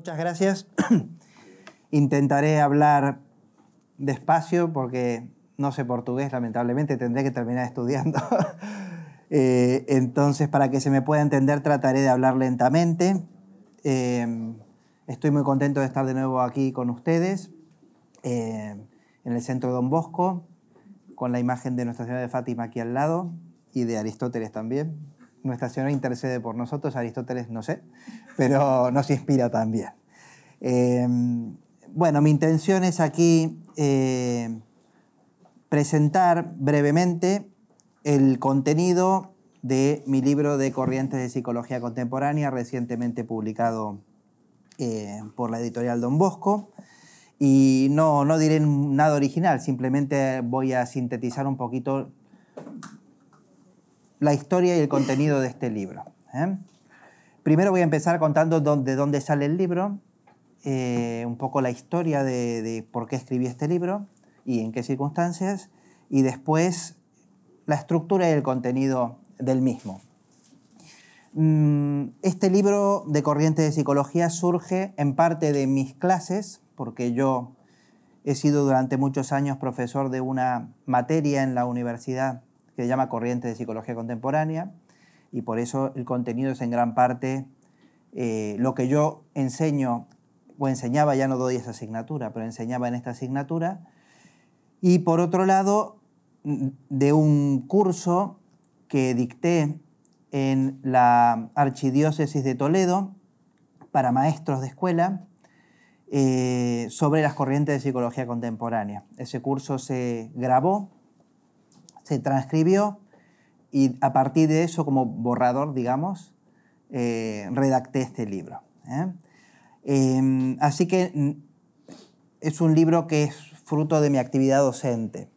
Muchas gracias. Intentaré hablar despacio porque no sé portugués, lamentablemente, tendré que terminar estudiando. Eh, entonces, para que se me pueda entender, trataré de hablar lentamente. Eh, estoy muy contento de estar de nuevo aquí con ustedes, eh, en el centro de Don Bosco, con la imagen de Nuestra Señora de Fátima aquí al lado y de Aristóteles también. Nuestra Señora intercede por nosotros, Aristóteles no sé, pero nos inspira también. Em, bueno, mi intención es aquí eh, presentar brevemente el contenido de mi libro de Corrientes de Psicología Contemporánea, recientemente publicado eh, por la editorial Don Bosco. Y no, no diré nada original, simplemente voy a sintetizar un poquito la historia y el contenido de este libro. ¿eh? Primero voy a empezar contando de dónde sale el libro, eh, un poco la historia de, de, por qué escribí este libro y en qué circunstancias, y después la estructura y el contenido del mismo. Mm, este libro de corriente de psicología surge en parte de mis clases, porque yo he sido durante muchos años profesor de una materia en la universidad que se llama Corriente de Psicología Contemporánea, y por eso el contenido es en gran parte eh, lo que yo enseño o enseñaba, ya no doy esa asignatura, pero enseñaba en esta asignatura, y por otro lado, mm, de un curso que dicté en la Archidiócesis de Toledo para maestros de escuela eh, sobre las corrientes de psicología contemporánea. Ese curso se grabó se transcribió y a partir de eso, como borrador, digamos, eh, redacté este libro. ¿eh? Em, así que mm, es un libro que es fruto de mi actividad docente,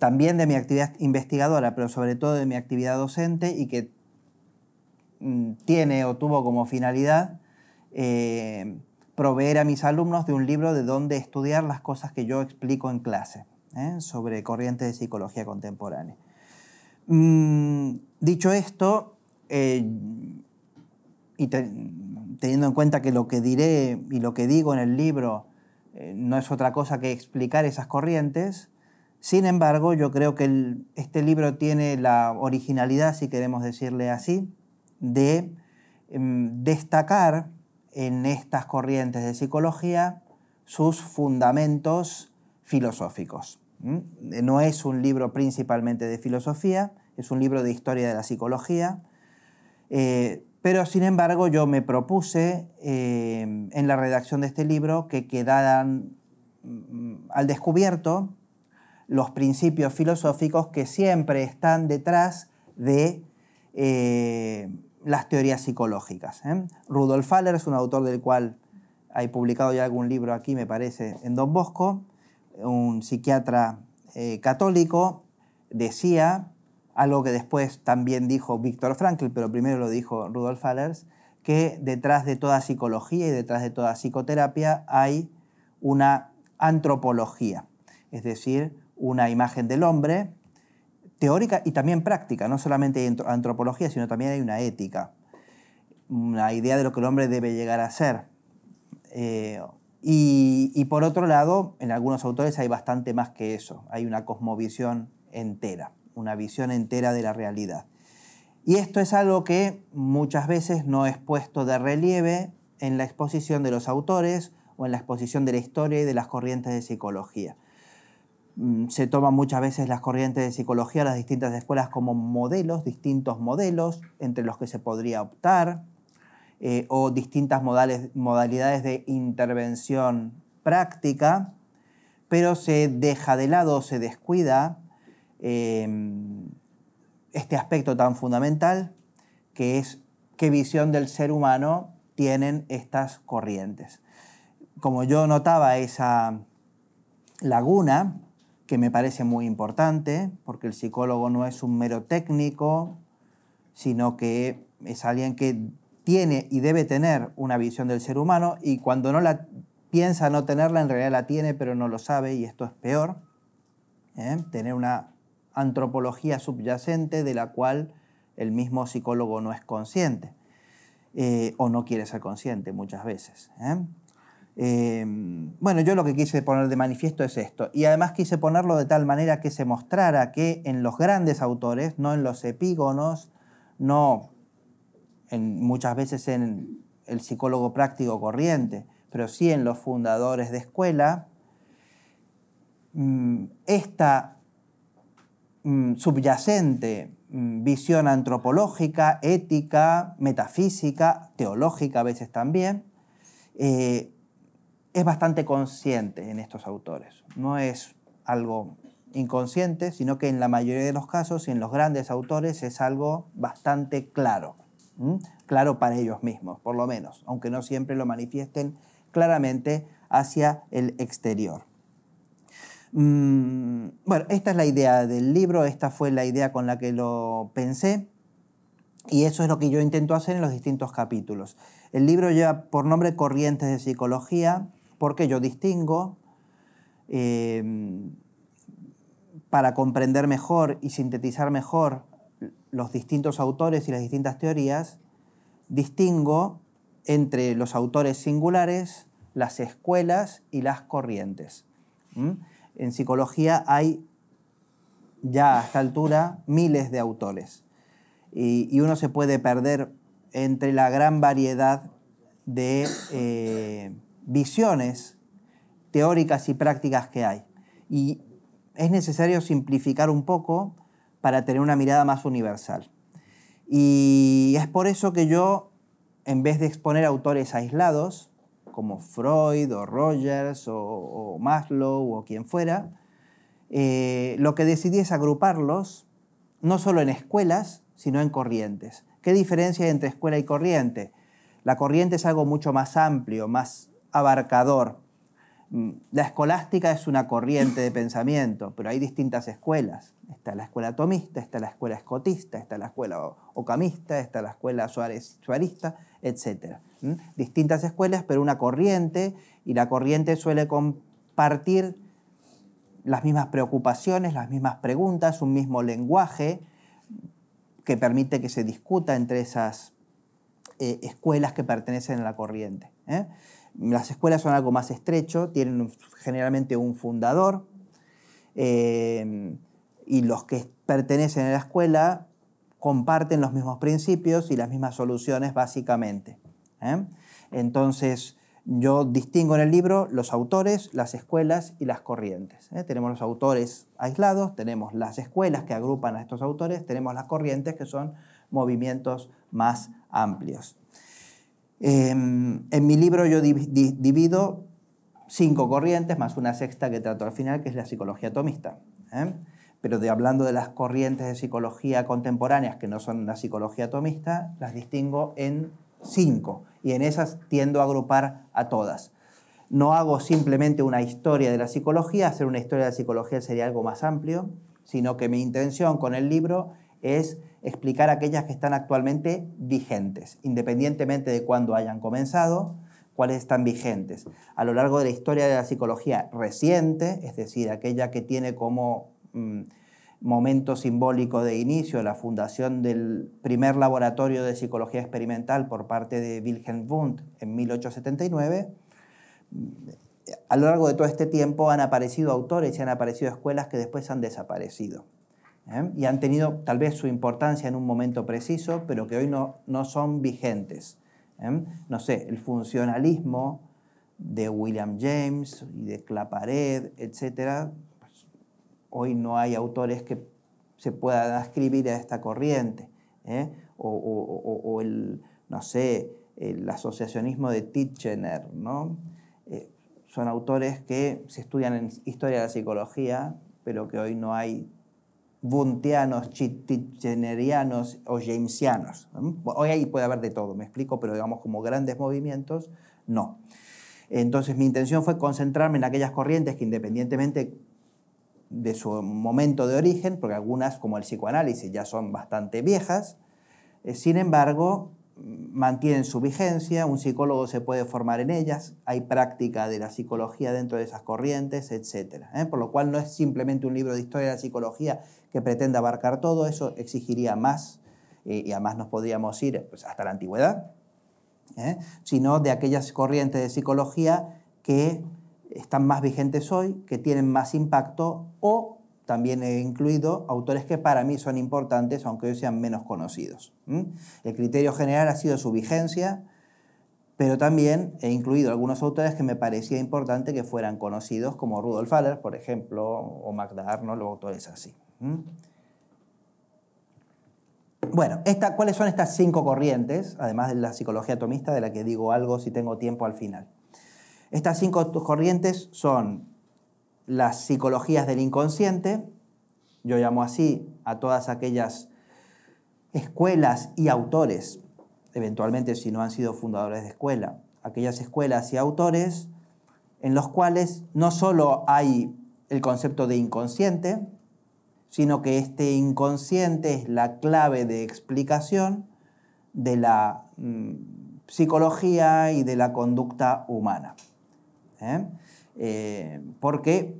también de mi actividad investigadora, pero sobre todo de mi actividad docente y que mm, tiene o tuvo como finalidad eh, proveer a mis alumnos de un libro de donde estudiar las cosas que yo explico en clase. ¿eh? sobre corrientes de psicología contemporánea. Mm, dicho esto, eh, y teniendo en cuenta que lo que diré y lo que digo en el libro eh, no es otra cosa que explicar esas corrientes, sin embargo, yo creo que este libro tiene la originalidad, si queremos decirle así, de em, destacar en estas corrientes de psicología sus fundamentos filosóficos. ¿Mm? No es un libro principalmente de filosofía, es un libro de historia de la psicología, eh, pero sin embargo yo me propuse eh, en la redacción de este libro que quedaran mm, al descubierto los principios filosóficos que siempre están detrás de eh, las teorías psicológicas. Rudolf Haller es un autor del cual hay publicado ya algún libro aquí, me parece, en Don Bosco, un psiquiatra eh, católico, decía algo que después también dijo Víctor Frankl, pero primero lo dijo Rudolf Allers, que detrás de toda psicología y detrás de toda psicoterapia hay una antropología, es decir, una imagen del hombre teórica y también práctica, no solamente hay antropología, sino también hay una ética, una idea de lo que el hombre debe llegar a ser. Eh, y, por otro lado, en algunos autores hay bastante más que eso, hay una cosmovisión entera, una visión entera de la realidad. Y esto es algo que muchas veces no es puesto de relieve en la exposición de los autores o en la exposición de la historia y de las corrientes de psicología. Mm, se toman muchas veces las corrientes de psicología, las distintas escuelas, como modelos, distintos modelos entre los que se podría optar, eh, o distintas modalidades de intervención práctica, pero se deja de lado, se descuida em, este aspecto tan fundamental que es qué visión del ser humano tienen estas corrientes. Como yo notaba esa laguna, que me parece muy importante, porque el psicólogo no es un mero técnico, sino que es alguien que tiene y debe tener una visión del ser humano y cuando no la piensa no tenerla, en realidad la tiene, pero no lo sabe y esto es peor. ¿eh? Tener una antropología subyacente de la cual el mismo psicólogo no es consciente eh, o no quiere ser consciente muchas veces. ¿eh? bueno, yo lo que quise poner de manifiesto es esto y además quise ponerlo de tal manera que se mostrara que en los grandes autores, no en los epígonos, no muchas veces en el psicólogo práctico corriente, pero sí en los fundadores de escuela, mm, esta mm, subyacente mm, visión antropológica, ética, metafísica, teológica a veces también, eh, es bastante consciente en estos autores. No es algo inconsciente, sino que en la mayoría de los casos y en los grandes autores es algo bastante claro. Claro, para ellos mismos, por lo menos, aunque no siempre lo manifiesten claramente hacia el exterior. Mm, bueno, esta es la idea del libro, esta fue la idea con la que lo pensé y eso es lo que yo intento hacer en los distintos capítulos. El libro lleva por nombre Corrientes de Psicología, porque yo distingo eh, para comprender mejor y sintetizar mejor los distintos autores y las distintas teorías, distingo entre los autores singulares, las escuelas y las corrientes. ¿Mm? En psicología hay ya a esta altura miles de autores y, uno se puede perder entre la gran variedad de eh, visiones teóricas y prácticas que hay. Y es necesario simplificar un poco para tener una mirada más universal. Y es por eso que yo, en vez de exponer autores aislados, como Freud o Rogers o, Maslow o quien fuera, eh, lo que decidí es agruparlos no solo en escuelas, sino en corrientes. ¿Qué diferencia hay entre escuela y corriente? La corriente es algo mucho más amplio, más abarcador, Mm, la escolástica es una corriente de pensamiento, pero hay distintas escuelas. Está la escuela tomista, está la escuela escotista, está la escuela ocamista, está la escuela suarista, etc. Distintas escuelas, pero una corriente, y la corriente suele compartir las mismas preocupaciones, las mismas preguntas, un mismo lenguaje que permite que se discuta entre esas eh, escuelas que pertenecen a la corriente. ¿eh? Las escuelas son algo más estrecho, tienen generalmente un fundador eh, y los que pertenecen a la escuela comparten los mismos principios y las mismas soluciones básicamente. ¿eh? Entonces, yo distingo en el libro los autores, las escuelas y las corrientes. ¿eh? Tenemos los autores aislados, tenemos las escuelas que agrupan a estos autores, tenemos las corrientes que son movimientos más amplios. Em, en mi libro yo divido cinco corrientes más una sexta que trato al final, que es la psicología atomista. ¿eh? Pero de, hablando de las corrientes de psicología contemporáneas que no son la psicología atomista, las distingo en cinco y en esas tiendo a agrupar a todas. No hago simplemente una historia de la psicología, hacer una historia de la psicología sería algo más amplio, sino que mi intención con el libro es explicar aquellas que están actualmente vigentes, independientemente de cuándo hayan comenzado, cuáles están vigentes. A lo largo de la historia de la psicología reciente, es decir, aquella que tiene como mm, momento simbólico de inicio la fundación del primer laboratorio de psicología experimental por parte de Wilhelm Wundt en 1879, mm, a lo largo de todo este tiempo han aparecido autores y han aparecido escuelas que después han desaparecido. ¿eh? y han tenido tal vez su importancia en un momento preciso, pero que hoy no, no son vigentes. ¿eh? No sé, el funcionalismo de William James y de Clapared, etcétera, pues, hoy no hay autores que se puedan adscribir a esta corriente. ¿eh? O, o, o, o, el, no sé, el asociacionismo de Titchener, ¿no? son autores que se estudian en historia de la psicología, pero que hoy no hay buntianos, chitchenerianos o jamesianos. Hoy ahí puede haber de todo, me explico, pero digamos como grandes movimientos, no. Entonces mi intención fue concentrarme en aquellas corrientes que independientemente de su momento de origen, porque algunas como el psicoanálisis ya son bastante viejas, eh, sin embargo, mantienen su vigencia, un psicólogo se puede formar en ellas, hay práctica de la psicología dentro de esas corrientes, etc. ¿eh? Por lo cual no es simplemente un libro de historia de la psicología que pretenda abarcar todo, eso exigiría más, eh, y y más nos podríamos ir pues, hasta la antigüedad, ¿eh? sino de aquellas corrientes de psicología que están más vigentes hoy, que tienen más impacto o también he incluido autores que para mí son importantes, aunque hoy sean menos conocidos. El criterio general ha sido su vigencia, pero también he incluido algunos autores que me parecía importante que fueran conocidos, como Rudolf Haller, por ejemplo, o Magda Arnold, o autores así. Bueno, ¿cuáles son estas cinco corrientes, además de la psicología atomista, de la que digo algo si tengo tiempo al final? Estas cinco corrientes son las psicologías del inconsciente, yo llamo así a todas aquellas escuelas y autores, eventualmente si no han sido fundadores de escuela, aquellas escuelas y autores en los cuales no solo hay el concepto de inconsciente, sino que este inconsciente es la clave de explicación de la mm, psicología y de la conducta humana. ¿eh? Eh, porque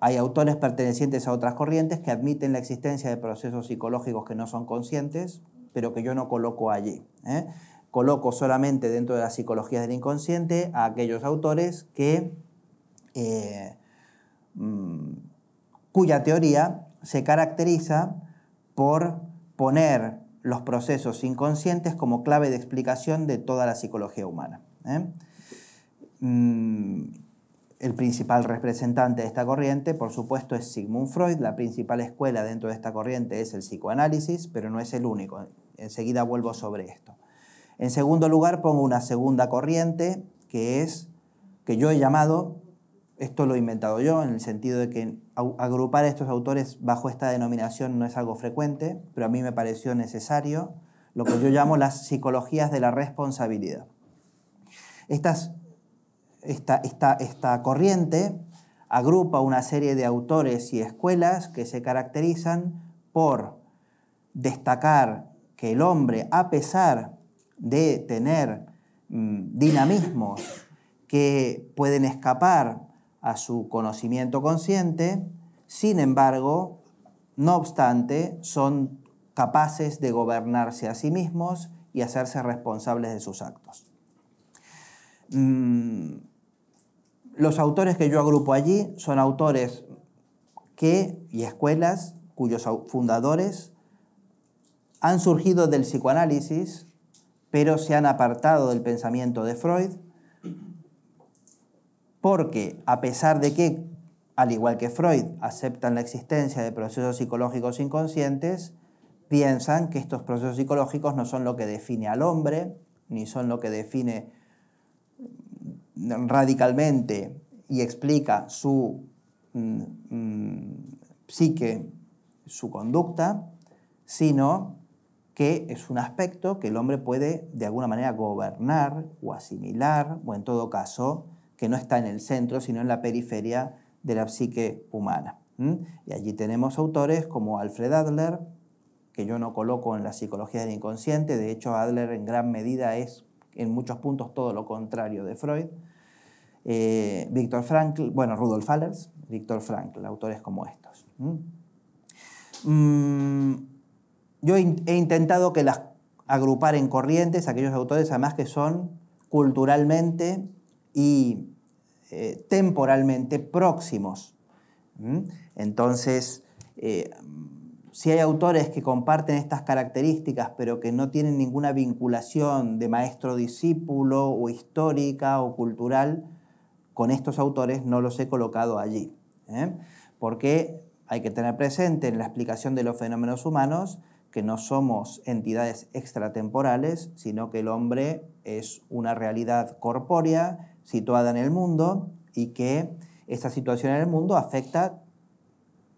hay autores pertenecientes a otras corrientes que admiten la existencia de procesos psicológicos que no son conscientes, pero que yo no coloco allí. ¿eh? Coloco solamente dentro de la psicología del inconsciente a aquellos autores eh, mm, cuya teoría se caracteriza por poner los procesos inconscientes como clave de explicación de toda la psicología humana. Mm, el principal representante de esta corriente, por supuesto, es Sigmund Freud. La principal escuela dentro de esta corriente es el psicoanálisis, pero no es el único. Enseguida vuelvo sobre esto. En segundo lugar, pongo una segunda corriente que es, que yo he llamado, esto lo he inventado yo, en el sentido de que agrupar a estos autores bajo esta denominación no es algo frecuente, pero a mí me pareció necesario, lo que yo llamo las psicologías de la responsabilidad. Estas esta, esta, corriente agrupa una serie de autores y escuelas que se caracterizan por destacar que el hombre, a pesar de tener mm, dinamismos que pueden escapar a su conocimiento consciente, sin embargo, no obstante, son capaces de gobernarse a sí mismos y hacerse responsables de sus actos. Mm, los autores que yo agrupo allí son autores que, y escuelas cuyos fundadores han surgido del psicoanálisis, pero se han apartado del pensamiento de Freud, porque a pesar de que, al igual que Freud, aceptan la existencia de procesos psicológicos inconscientes, piensan que estos procesos psicológicos no son lo que define al hombre, ni son lo que define radicalmente y explica su psique, mm, mm, su conducta, sino que es un aspecto que el hombre puede de alguna manera gobernar o asimilar, o en todo caso, que no está en el centro, sino en la periferia de la psique humana. Y allí tenemos autores como Alfred Adler, que yo no coloco en la psicología del inconsciente, de hecho Adler en gran medida es en muchos puntos todo lo contrario de Freud, eh, Víctor Frankl, bueno, Rudolf Allers, Víctor Frankl, autores como estos. Mm, yo he intentado que las agrupar en corrientes aquellos autores además que son culturalmente y eh, temporalmente próximos. Entonces, eh, si hay autores que comparten estas características, pero que no tienen ninguna vinculación de maestro-discípulo o histórica o cultural, con estos autores no los he colocado allí. ¿eh? Porque hay que tener presente en la explicación de los fenómenos humanos que no somos entidades extratemporales, sino que el hombre es una realidad corpórea situada en el mundo y que esta situación en el mundo afecta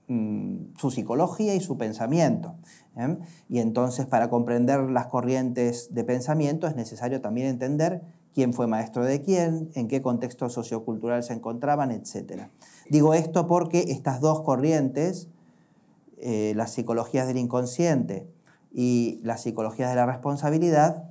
mm, su psicología y su pensamiento. ¿eh? Y entonces para comprender las corrientes de pensamiento es necesario también entender quién fue maestro de quién, en qué contexto sociocultural se encontraban, etc. Digo esto porque estas dos corrientes, eh, las psicologías del inconsciente y las psicologías de la responsabilidad,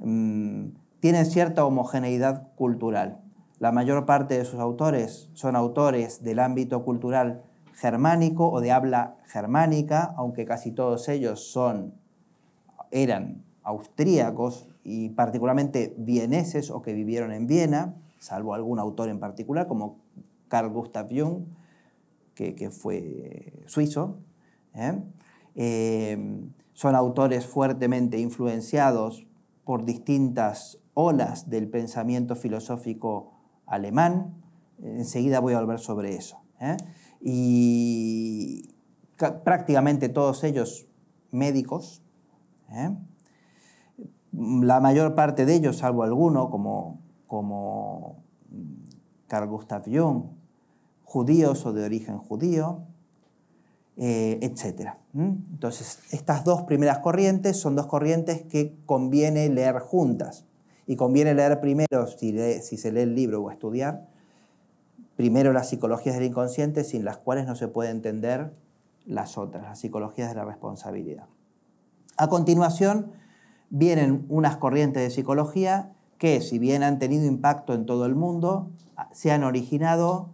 mm, tienen cierta homogeneidad cultural. La mayor parte de sus autores son autores del ámbito cultural germánico o de habla germánica, aunque casi todos ellos son, eran austríacos y particularmente vieneses o que vivieron en Viena, salvo algún autor en particular, como Carl Gustav Jung, que, fue eh, suizo. ¿eh? Eh, son autores fuertemente influenciados por distintas olas del pensamiento filosófico alemán. Enseguida voy a volver sobre eso. Y prácticamente todos ellos médicos la mayor parte de ellos, salvo alguno, como, mm, Carl Gustav Jung, judíos o de origen judío, eh, etc. Entonces, estas dos primeras corrientes son dos corrientes que conviene leer juntas. Y conviene leer primero, si se lee el libro o estudiar, primero las psicologías del inconsciente, sin las cuales no se puede entender las otras, las psicologías de la responsabilidad. A continuación, vienen unas corrientes de psicología que, si bien han tenido impacto en todo el mundo, ah, se han originado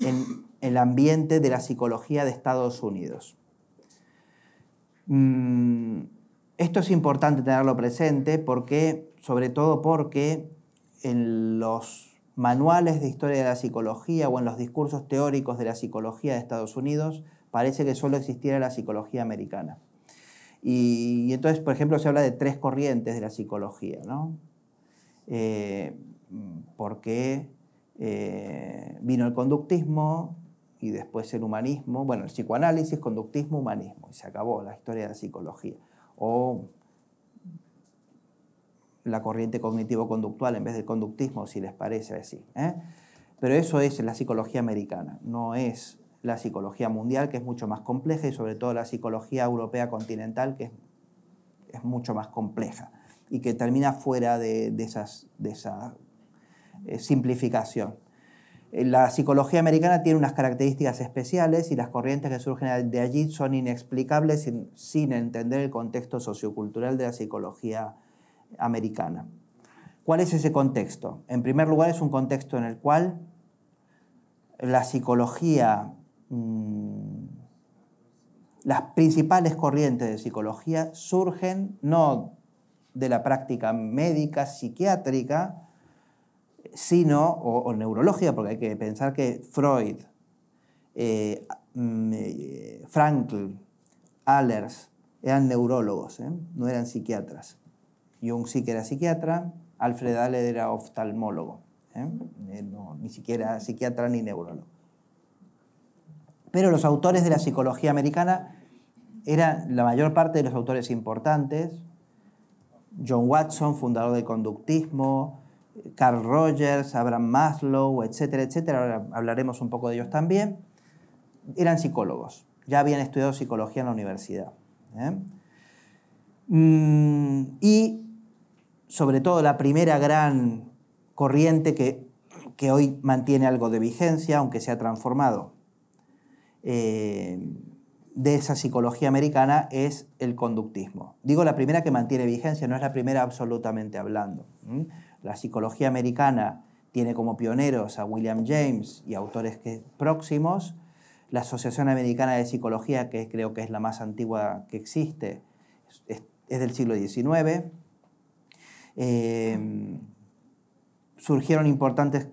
en el ambiente de la psicología de Estados Unidos. Mm, esto es importante tenerlo presente porque, sobre todo porque en los manuales de historia de la psicología o en los discursos teóricos de la psicología de Estados Unidos parece que solo existiera la psicología americana. Y, entonces, por ejemplo, se habla de tres corrientes de la psicología, ¿no? Eh, porque eh, vino el conductismo y después el humanismo, bueno, el psicoanálisis, conductismo, humanismo, y se acabó la historia de la psicología. O la corriente cognitivo-conductual en vez del conductismo, si les parece así. ¿eh? Pero eso es la psicología americana, no es la psicología mundial, que es mucho más compleja, y sobre todo la psicología europea continental, que es, mucho más compleja y que termina fuera de, esa eh, simplificación. Eh, la psicología americana tiene unas características especiales y las corrientes que surgen de allí son inexplicables sin entender el contexto sociocultural de la psicología americana. ¿Cuál es ese contexto? En primer lugar, es un contexto en el cual la psicología Mm, las principales corrientes de psicología surgen no de la práctica médica, psiquiátrica, sino, o, neurología, porque hay que pensar que Freud, eh, mm, eh, Frankl, Allers eran neurólogos, ¿eh? no eran psiquiatras. Jung sí que era psiquiatra, Alfred Aller era oftalmólogo, ni siquiera psiquiatra ni neurólogo. Pero los autores de la psicología americana eran la mayor parte de los autores importantes. John Watson, fundador del conductismo, Carl Rogers, Abraham Maslow, etcétera, etcétera. Ahora hablaremos un poco de ellos también. Eran psicólogos, ya habían estudiado psicología en la universidad. ¿eh? Mm, y sobre todo la primera gran corriente que, que hoy mantiene algo de vigencia, aunque se ha transformado eh, de esa psicología americana es el conductismo. Digo la primera que mantiene vigencia, no es la primera absolutamente hablando. La psicología americana tiene como pioneros a William James y autores que, próximos. La Asociación Americana de Psicología, que creo que es la más antigua que existe, es, del siglo XIX. Em, surgieron importantes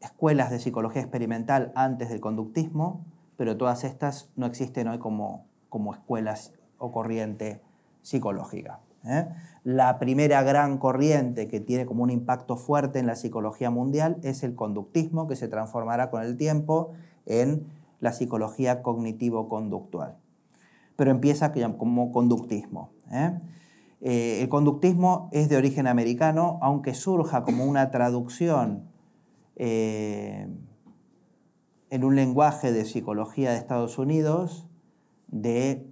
escuelas de psicología experimental antes del conductismo pero todas estas no existen hoy como, escuelas o corriente psicológica. ¿eh? La primera gran corriente que tiene como un impacto fuerte en la psicología mundial es el conductismo, que se transformará con el tiempo en la psicología cognitivo-conductual. Pero empieza como conductismo. ¿eh? Eh, el conductismo es de origen americano, aunque surja como una traducción en un lenguaje de psicología de Estados Unidos, de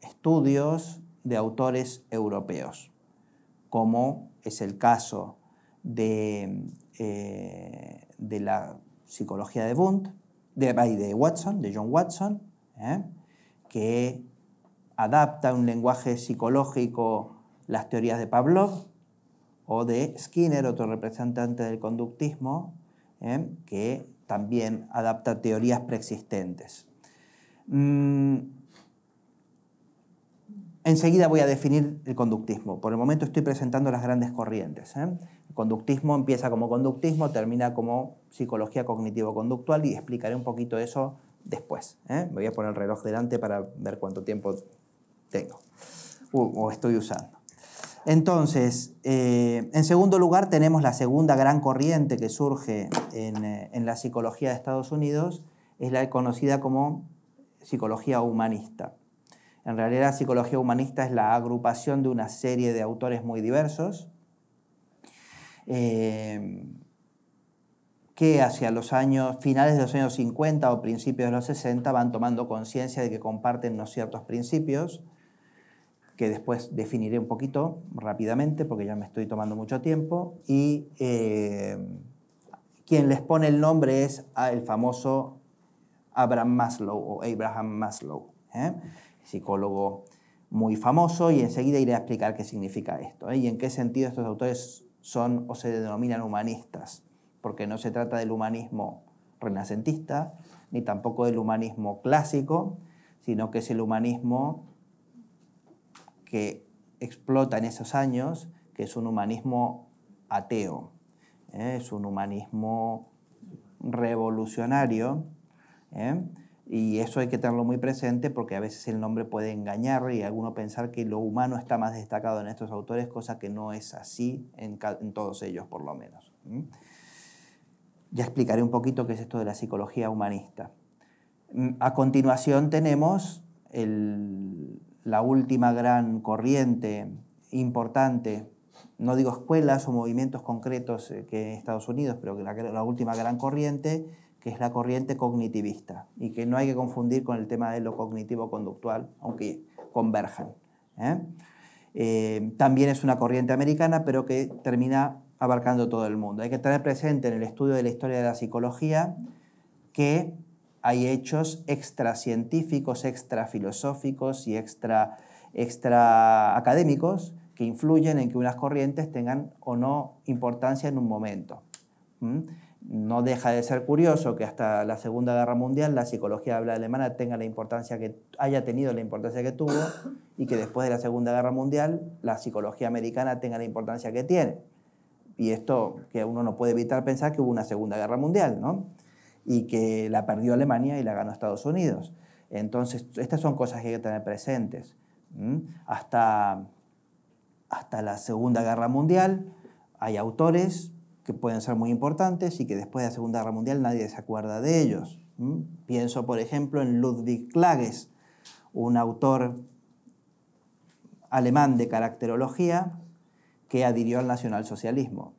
estudios de autores europeos, como es el caso de, eh, de la psicología de Bund de, de Watson, de John Watson, ¿eh? que adapta un lenguaje psicológico las teorías de Pavlov, o de Skinner, otro representante del conductismo, ¿eh? que también adapta teorías preexistentes. Mm, enseguida voy a definir el conductismo. Por el momento estoy presentando las grandes corrientes. ¿eh? El conductismo empieza como conductismo, termina como psicología cognitivo-conductual y explicaré un poquito eso después. ¿eh? Me voy a poner el reloj delante para ver cuánto tiempo tengo o estoy usando. Entonces, eh, en segundo lugar, tenemos la segunda gran corriente que surge eh, en, la psicología de Estados Unidos, es la conocida como psicología humanista. En realidad, la psicología humanista es la agrupación de una serie de autores muy diversos. Eh, que hacia los años finales de los años 50 o principios de los 60 van tomando conciencia de que comparten unos ciertos principios que después definiré un poquito rápidamente porque ya me estoy tomando mucho tiempo. Y eh, quien les pone el nombre es el famoso Abraham Maslow Maslow, ¿eh? psicólogo muy famoso y enseguida iré a explicar qué significa esto ¿eh? y en qué sentido estos autores son o se denominan humanistas, porque no se trata del humanismo renacentista ni tampoco del humanismo clásico, sino que es el humanismo que explota en esos años, que es un humanismo ateo, ¿eh? es un humanismo revolucionario, ¿eh? y eso hay que tenerlo muy presente porque a veces el nombre puede engañar y alguno pensar que lo humano está más destacado en estos autores, cosa que no es así en, todos ellos por lo menos. Ya explicaré un poquito qué es esto de la psicología humanista. Mm, a continuación tenemos el, la última gran corriente importante, no digo escuelas o movimientos concretos eh, que en Estados Unidos, pero la, última gran corriente, que es la corriente cognitivista, y que no hay que confundir con el tema de lo cognitivo-conductual, aunque converjan. ¿eh? Eh, también es una corriente americana, pero que termina abarcando todo el mundo. Hay que tener presente en el estudio de la historia de la psicología que hay hechos extracientíficos, extrafilosóficos y extraacadémicos que influyen en que unas corrientes tengan o no importancia en un momento. ¿Mm? No deja de ser curioso que hasta la Segunda Guerra Mundial la psicología habla alemana tenga la importancia que haya tenido la importancia que tuvo y que después de la Segunda Guerra Mundial la psicología americana tenga la importancia que tiene. Y esto que uno no puede evitar pensar que hubo una Segunda Guerra Mundial, ¿no? y que la perdió Alemania y la ganó Estados Unidos. Entonces, estas son cosas que hay que tener presentes. Hasta, hasta la Segunda Guerra Mundial hay autores que pueden ser muy importantes y que después de la Segunda Guerra Mundial nadie se acuerda de ellos. Pienso, por ejemplo, en Ludwig Klages, un autor alemán de caracterología que adhirió al nacionalsocialismo.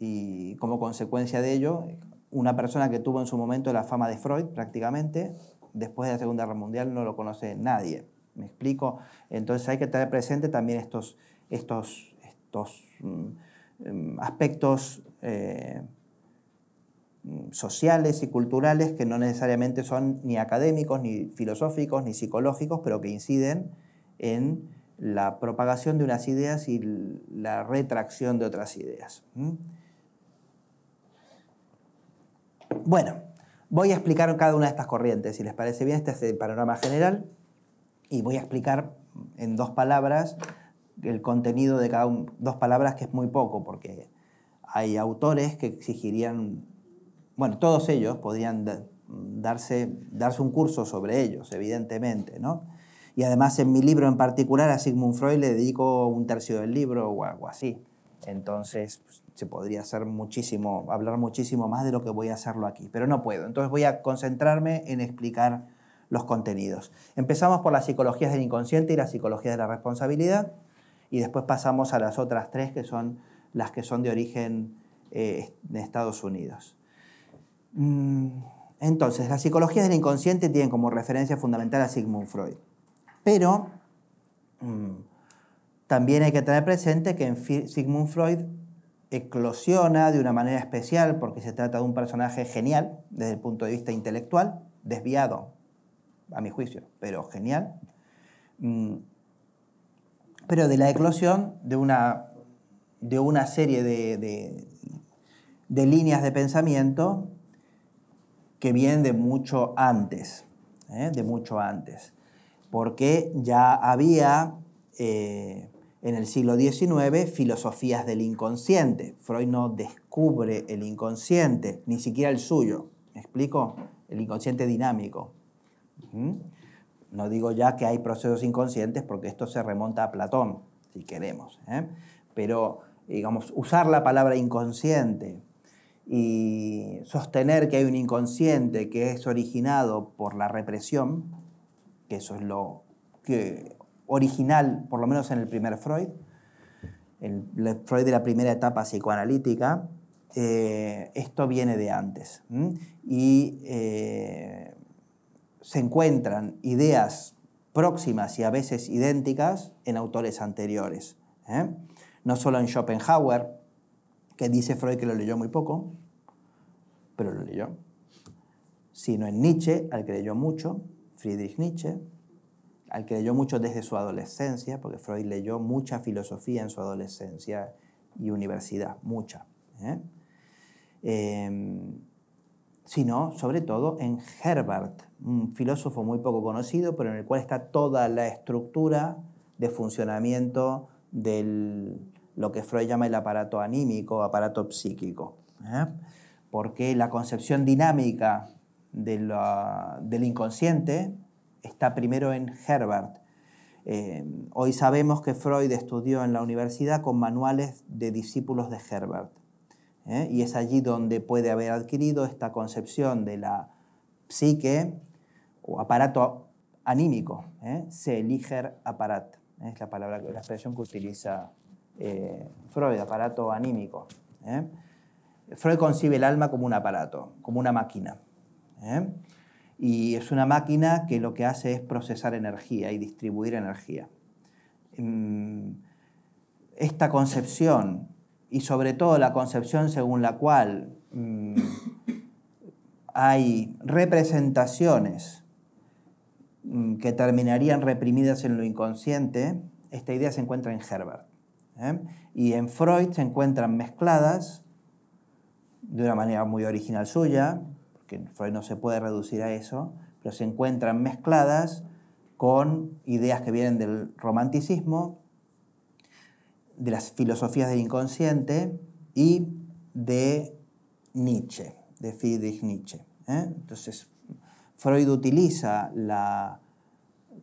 Y como consecuencia de ello, una persona que tuvo en su momento la fama de Freud prácticamente, después de la Segunda Guerra Mundial no lo conoce nadie. ¿Me explico? Entonces hay que tener presente también estos, estos, estos mm, em, aspectos eh, sociales y culturales que no necesariamente son ni académicos, ni filosóficos, ni psicológicos, pero que inciden en la propagación de unas ideas y la retracción de otras ideas. Bueno, voy a explicar cada una de estas corrientes, si les parece bien, este es el panorama general, y voy a explicar en dos palabras el contenido de cada dos palabras, que es muy poco, porque hay autores que exigirían, bueno, todos ellos podrían darse, darse un curso sobre ellos, evidentemente, ¿no? Y además en mi libro en particular a Sigmund Freud le dedico un tercio del libro o algo así. Entonces pues, se podría hacer muchísimo, hablar muchísimo más de lo que voy a hacerlo aquí, pero no puedo. Entonces voy a concentrarme en explicar los contenidos. Empezamos por las psicologías del inconsciente y la psicología de la responsabilidad y después pasamos a las otras tres que son las que son de origen eh, de Estados Unidos. Mm, entonces, las psicologías del inconsciente tienen como referencia fundamental a Sigmund Freud, pero mm, también hay que tener presente que Sigmund Freud eclosiona de una manera especial porque se trata de un personaje genial desde el punto de vista intelectual, desviado, a mi juicio, pero genial. Mm, pero de la eclosión de una, de una serie de, líneas de pensamiento que vienen de mucho antes, ¿eh? de mucho antes, porque ya había eh, en el siglo XIX, filosofías del inconsciente. Freud no descubre el inconsciente, ni siquiera el suyo. ¿Me explico? El inconsciente dinámico. No digo ya que hay procesos inconscientes porque esto se remonta a Platón, si queremos. ¿eh? Pero, digamos, usar la palabra inconsciente y sostener que hay un inconsciente que es originado por la represión, que eso es lo que original, por lo menos en el primer Freud, el Freud de la primera etapa psicoanalítica, eh, esto viene de antes. Y eh, se encuentran ideas próximas y a veces idénticas en autores anteriores. ¿eh? No solo en Schopenhauer, que dice Freud que lo leyó muy poco, pero lo leyó, sino en Nietzsche, al que leyó mucho, Friedrich Nietzsche, al que leyó mucho desde su adolescencia, porque Freud leyó mucha filosofía en su adolescencia y universidad, mucha. ¿eh? Em, sino sobre todo en Herbert, un filósofo muy poco conocido, pero en el cual está toda la estructura de funcionamiento de lo que Freud llama el aparato anímico, aparato psíquico. ¿eh? Porque la concepción dinámica del inconsciente está primero en Herbert. Eh, hoy sabemos que Freud estudió en la universidad con manuales de discípulos de Herbert. ¿eh? Y es allí donde puede haber adquirido esta concepción de la psique o aparato anímico. ¿eh? Se eliger aparat. Es la palabra, la expresión que utiliza Freud, aparato anímico. Freud concibe el alma como un aparato, como una máquina y es una máquina que lo que hace es procesar energía y distribuir energía. Em, esta concepción, y sobre todo la concepción según la cual em, hay representaciones em, que terminarían reprimidas en lo inconsciente, esta idea se encuentra en Herbert. ¿eh? Y en Freud se encuentran mezcladas de una manera muy original suya, que Freud no se puede reducir a eso, pero se encuentran mezcladas con ideas que vienen del romanticismo, de las filosofías del inconsciente y de Nietzsche, de Friedrich Nietzsche. ¿eh? Entonces, Freud utiliza la,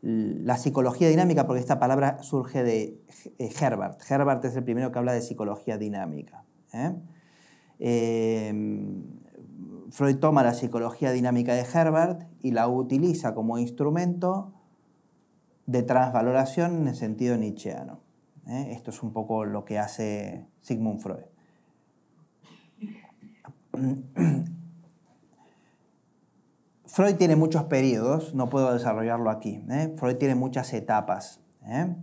la psicología dinámica, porque esta palabra surge de eh, Herbert. Herbert es el primero que habla de psicología dinámica. ¿eh? eh Freud toma la psicología dinámica de Herbert y la utiliza como instrumento de transvaloración en el sentido nietzscheano. ¿eh? Esto es un poco lo que hace Sigmund Freud. Freud tiene muchos periodos, no puedo desarrollarlo aquí. ¿eh? Freud tiene muchas etapas. ¿eh?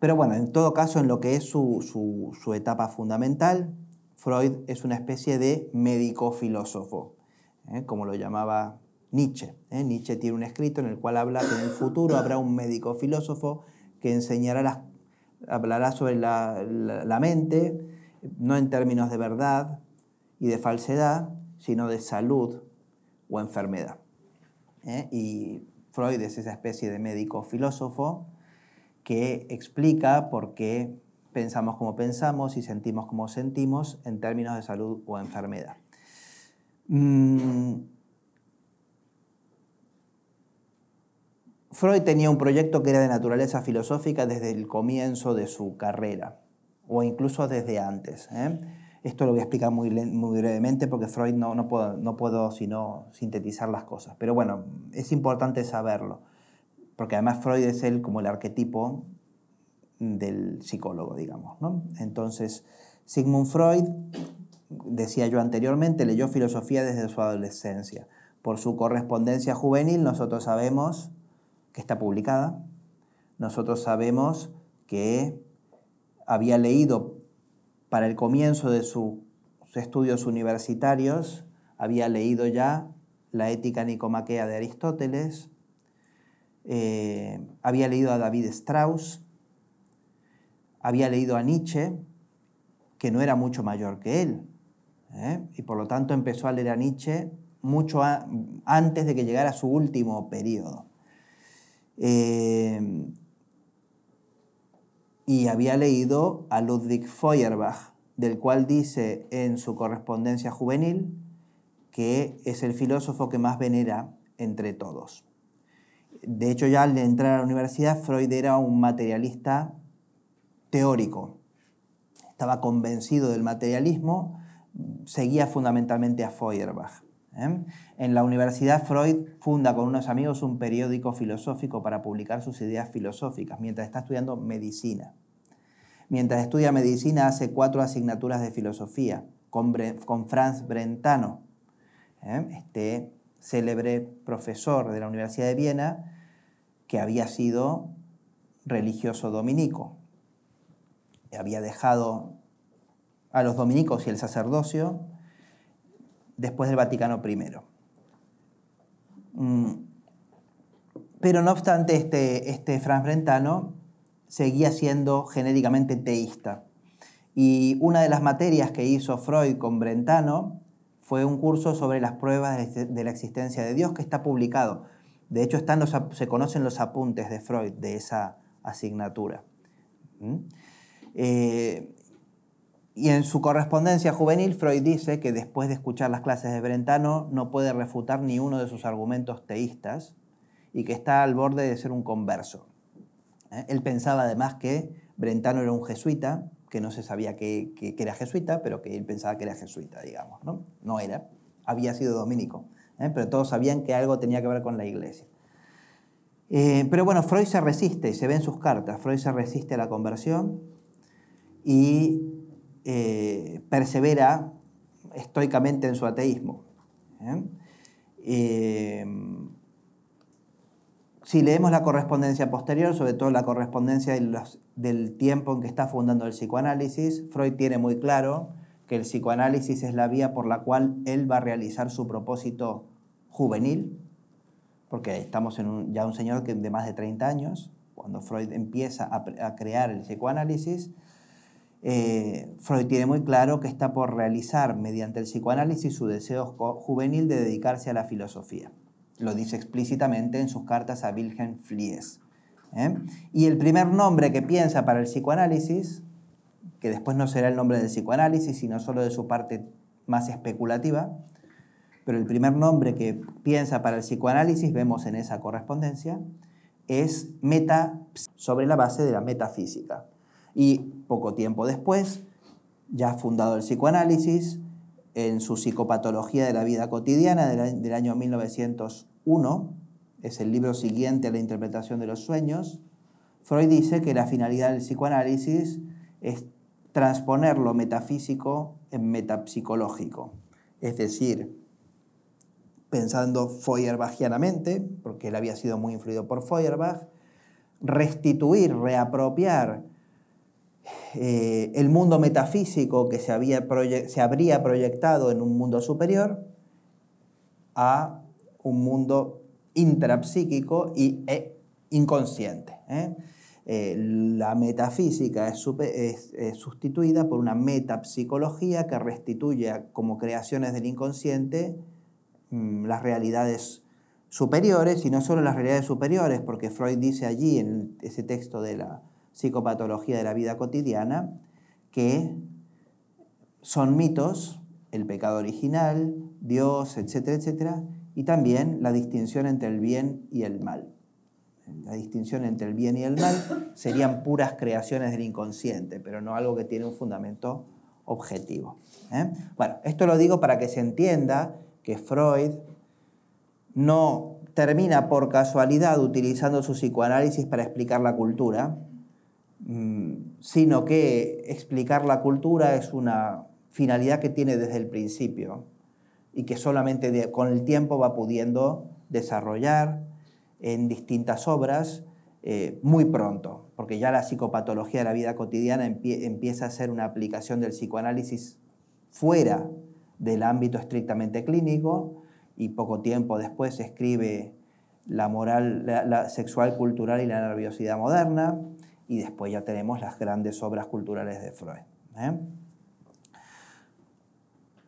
Pero bueno, en todo caso, en lo que es su, su etapa fundamental, Freud es una especie de médico filósofo. ¿eh? como lo llamaba Nietzsche. ¿eh? Nietzsche tiene un escrito en el cual habla que en el futuro habrá un médico filósofo que enseñará hablará sobre la, mente, no en términos de verdad y de falsedad, sino de salud o enfermedad. ¿eh? Y Freud es esa especie de médico filósofo que explica por qué pensamos como pensamos y sentimos como sentimos en términos de salud o enfermedad. Mm. Freud tenía un proyecto que era de naturaleza filosófica desde el comienzo de su carrera, o incluso desde antes. ¿eh? Esto lo voy a explicar muy, brevemente porque Freud no, no, puedo, no puedo sino sintetizar las cosas. Pero bueno, es importante saberlo, porque además Freud es como el arquetipo del psicólogo, digamos. Entonces, Sigmund Freud decía yo anteriormente, leyó filosofía desde su adolescencia. Por su correspondencia juvenil nosotros sabemos que está publicada, nosotros sabemos que había leído para el comienzo de sus estudios universitarios, había leído ya la ética nicomaquea de Aristóteles, eh, había leído a David Strauss, había leído a Nietzsche, que no era mucho mayor que él, ¿eh? y por lo tanto empezó a leer a Nietzsche mucho antes de que llegara su último periodo. Eh, y había leído a Ludwig Feuerbach, del cual dice en su correspondencia juvenil que es el filósofo que más venera entre todos. De hecho, ya al entrar a la universidad, Freud era un materialista teórico. Estaba convencido del materialismo seguía fundamentalmente a Feuerbach. ¿eh? En la universidad Freud funda con unos amigos un periódico filosófico para publicar sus ideas filosóficas mientras está estudiando medicina. Mientras estudia medicina hace cuatro asignaturas de filosofía con, Franz Brentano, ¿eh? este célebre profesor de la Universidad de Viena que había sido religioso dominico. Había dejado a los dominicos y el sacerdocio después del Vaticano I. Mm. Pero no obstante, este, este, Franz Brentano seguía siendo genéricamente teísta. Y una de las materias que hizo Freud con Brentano fue un curso sobre las pruebas de la existencia de Dios que está publicado. De hecho, están se conocen los apuntes de Freud de esa asignatura. ¿Mm? Eh, y en su correspondencia juvenil, Freud dice que después de escuchar las clases de Brentano no puede refutar ni uno de sus argumentos teístas y que está al borde de ser un converso. ¿Eh? Él pensaba además que Brentano era un jesuita, que no se sabía que, que, era jesuita, pero que él pensaba que era jesuita, digamos. No, no era, había sido dominico, ¿eh? pero todos sabían que algo tenía que ver con la iglesia. Eh, pero bueno, Freud se resiste, y se ve en sus cartas, Freud se resiste a la conversión y eh, persevera estoicamente en su ateísmo. Eh, si leemos la correspondencia posterior, sobre todo la correspondencia del tiempo en que está fundando el psicoanálisis, Freud tiene muy claro que el psicoanálisis es la vía por la cual él va a realizar su propósito juvenil, porque estamos en un, ya un señor que de más de 30 años, cuando Freud empieza a crear el psicoanálisis, eh, Freud tiene muy claro que está por realizar mediante el psicoanálisis su deseo juvenil de dedicarse a la filosofía. Lo dice explícitamente en sus cartas a Wilhelm Flies. ¿eh? Y el primer nombre que piensa para el psicoanálisis, que después no será el nombre del psicoanálisis, sino solo de su parte más especulativa, pero el primer nombre que piensa para el psicoanálisis, vemos en esa correspondencia, es meta sobre la base de la metafísica. Y poco tiempo después, ya fundado el psicoanálisis, en su Psicopatología de la Vida Cotidiana del año 1901, es el libro siguiente a la interpretación de los sueños, Freud dice que la finalidad del psicoanálisis es transponer lo metafísico en metapsicológico. Es decir, pensando feuerbachianamente, porque él había sido muy influido por Feuerbach, restituir, reapropiar eh, el mundo metafísico que se, habría proyectado en un mundo superior a un mundo intrapsíquico y, e inconsciente. ¿eh? Eh, la metafísica es, sustituida por una metapsicología que restituye como creaciones del inconsciente mm, las realidades superiores y no solo las realidades superiores, porque Freud dice allí en ese texto de la psicopatología de la vida cotidiana, que son mitos, el pecado original, Dios, etcétera, etcétera, y también la distinción entre el bien y el mal. La distinción entre el bien y el mal serían puras creaciones del inconsciente, pero no algo que tiene un fundamento objetivo. ¿eh? Bueno, esto lo digo para que se entienda que Freud no termina por casualidad utilizando su psicoanálisis para explicar la cultura, Mm, sino que explicar la cultura es una finalidad que tiene desde el principio y que solamente con el tiempo va pudiendo desarrollar en distintas obras eh, muy pronto, porque ya la psicopatología de la vida cotidiana empieza a ser una aplicación del psicoanálisis fuera del ámbito estrictamente clínico y poco tiempo después se escribe la moral la sexual, cultural y la nerviosidad moderna y después ya tenemos las grandes obras culturales de Freud. ¿eh?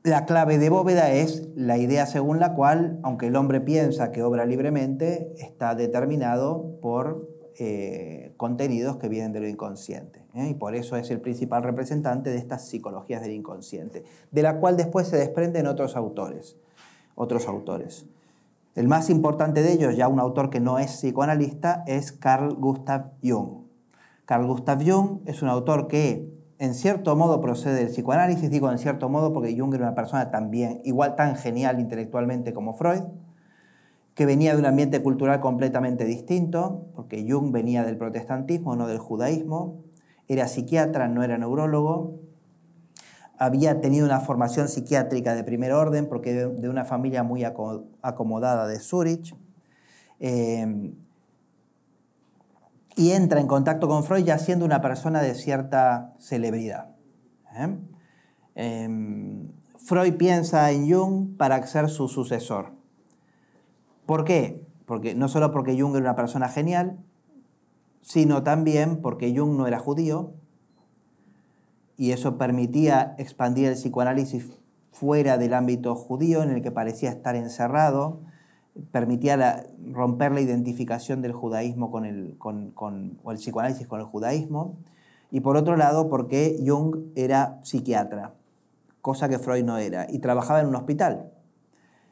La clave de bóveda es la idea según la cual, aunque el hombre piensa que obra libremente, está determinado por eh, contenidos que vienen de lo inconsciente. ¿eh? Y por eso es el principal representante de estas psicologías del inconsciente, de la cual después se desprenden otros autores. Otros autores. El más importante de ellos, ya un autor que no es psicoanalista, es Carl Gustav Jung. Carl Gustav Jung es un autor que en cierto modo procede del psicoanálisis, digo en cierto modo porque Jung era una persona también igual tan genial intelectualmente como Freud, que venía de un ambiente cultural completamente distinto, porque Jung venía del protestantismo, no del judaísmo, era psiquiatra, no era neurólogo, había tenido una formación psiquiátrica de primer orden, porque de una familia muy acomodada de Zurich, eh, y entra en contacto con Freud ya siendo una persona de cierta celebridad. ¿eh? Em, Freud piensa en Jung para ser su sucesor. ¿Por qué? Porque, no solo porque Jung era una persona genial, sino también porque Jung no era judío y eso permitía expandir el psicoanálisis fuera del ámbito judío en el que parecía estar encerrado permitía romper la identificación del judaísmo con el, o el psicoanálisis con el judaísmo, y por otro lado porque Jung era psiquiatra, cosa que Freud no era, y trabajaba en un hospital.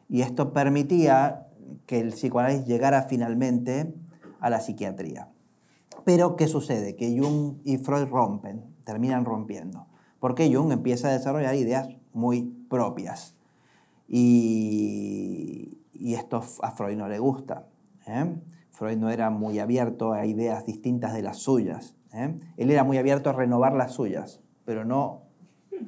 Y esto permitía que el psicoanálisis llegara finalmente a la psiquiatría. Pero, ¿qué sucede? Que Jung y Freud rompen, terminan rompiendo, porque Jung empieza a desarrollar ideas muy propias. Y, y esto a Freud no le gusta. ¿eh? Freud no era muy abierto a ideas distintas de las suyas. ¿eh? Él era muy abierto a renovar las suyas, pero no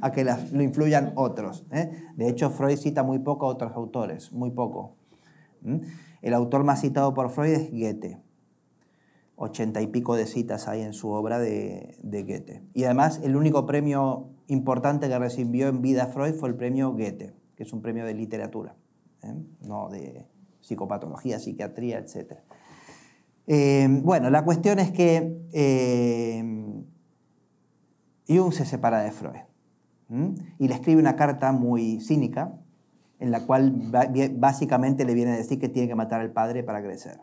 a que las, lo influyan otros. ¿eh? De hecho, Freud cita muy poco a otros autores, muy poco. El autor más citado por Freud es Goethe. Ochenta y pico de citas hay en su obra de, de Goethe. Y además, el único premio importante que recibió en vida Freud fue el premio Goethe, que es un premio de literatura. ¿eh? no de psicopatología, psiquiatría, etc. Eh, bueno, la cuestión es que eh, Jung se separa de Freud y le escribe una carta muy cínica en la cual básicamente le viene a decir que tiene que matar al padre para crecer.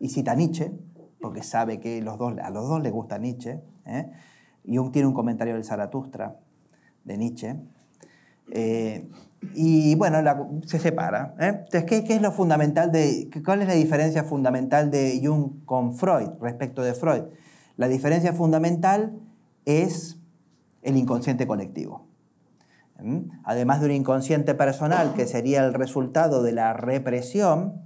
y cita a Nietzsche, porque sabe que los dos, a los dos le gusta Nietzsche. Jung tiene un comentario del Zaratustra de Nietzsche y bueno, se separa. ¿eh? Entonces, ¿qué, es lo fundamental de, cuál es la diferencia fundamental de Jung con Freud respecto de Freud? La diferencia fundamental es el inconsciente colectivo. Además de un inconsciente personal que sería el resultado de la represión,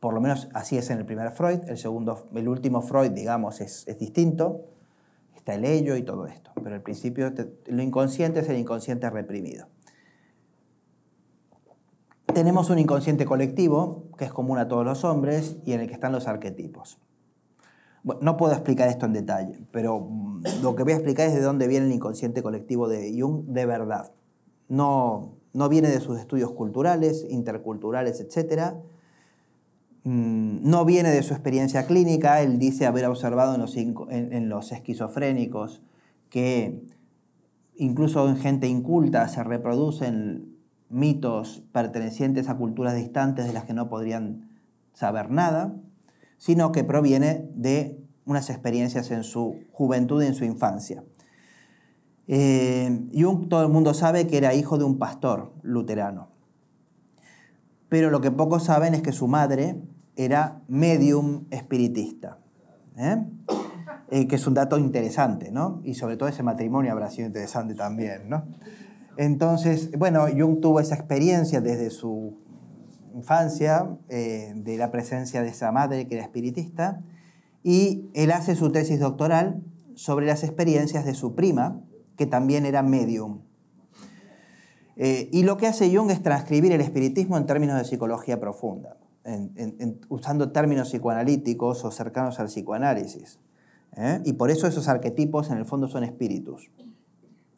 por lo menos así es en el primer Freud, el, segundo, el último Freud, digamos, es, distinto, está el ello y todo esto, pero el principio lo inconsciente es el inconsciente reprimido. Tenemos un inconsciente colectivo, que es común a todos los hombres y en el que están los arquetipos. no puedo explicar esto en detalle, pero mm, lo que voy a explicar es de dónde viene el inconsciente colectivo de Jung de verdad. No, no viene de sus estudios culturales, interculturales, etc. Mm, no viene de su experiencia clínica. Él dice haber observado en los, en los esquizofrénicos que incluso en gente inculta se reproducen mitos pertenecientes a culturas distantes de las que no podrían saber nada, sino que proviene de unas experiencias en su juventud y en su infancia. Jung, eh, todo el mundo sabe que era hijo de un pastor luterano, pero lo que pocos saben es que su madre era medium espiritista, ¿eh? Eh, que es un dato interesante, Y sobre todo ese matrimonio habrá sido interesante también, entonces, bueno, Jung tuvo esa experiencia desde su infancia eh, de la presencia de esa madre que era espiritista y él hace su tesis doctoral sobre las experiencias de su prima, que también era medium. Eh, y lo que hace Jung es transcribir el espiritismo en términos de psicología profunda, usando términos psicoanalíticos o cercanos al psicoanálisis. ¿eh? Y por eso esos arquetipos en el fondo son espíritus.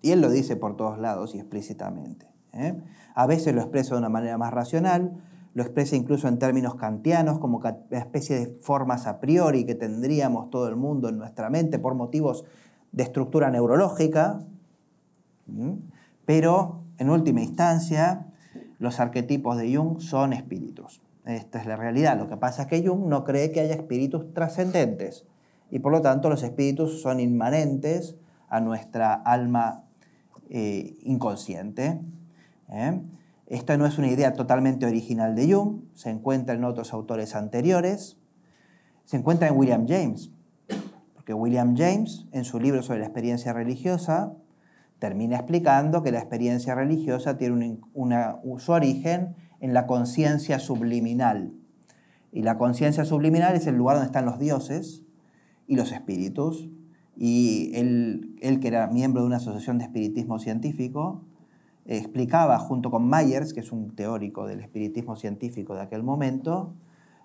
Y él lo dice por todos lados y explícitamente. ¿eh? A veces lo expresa de una manera más racional, lo expresa incluso en términos kantianos, como una especie de formas a priori que tendríamos todo el mundo en nuestra mente por motivos de estructura neurológica. Pero, en última instancia, los arquetipos de Jung son espíritus. Esta es la realidad. Lo que pasa es que Jung no cree que haya espíritus trascendentes y por lo tanto los espíritus son inmanentes a nuestra alma eh, inconsciente. ¿eh? Esta no es una idea totalmente original de Jung, se encuentra en otros autores anteriores, se encuentra en William James, porque William James, en su libro sobre la experiencia religiosa, termina explicando que la experiencia religiosa tiene su origen en la conciencia subliminal. Y la conciencia subliminal es el lugar donde están los dioses y los espíritus. Y él, que era miembro de una asociación de espiritismo científico, explicaba junto con Myers, que es un teórico del espiritismo científico de aquel momento,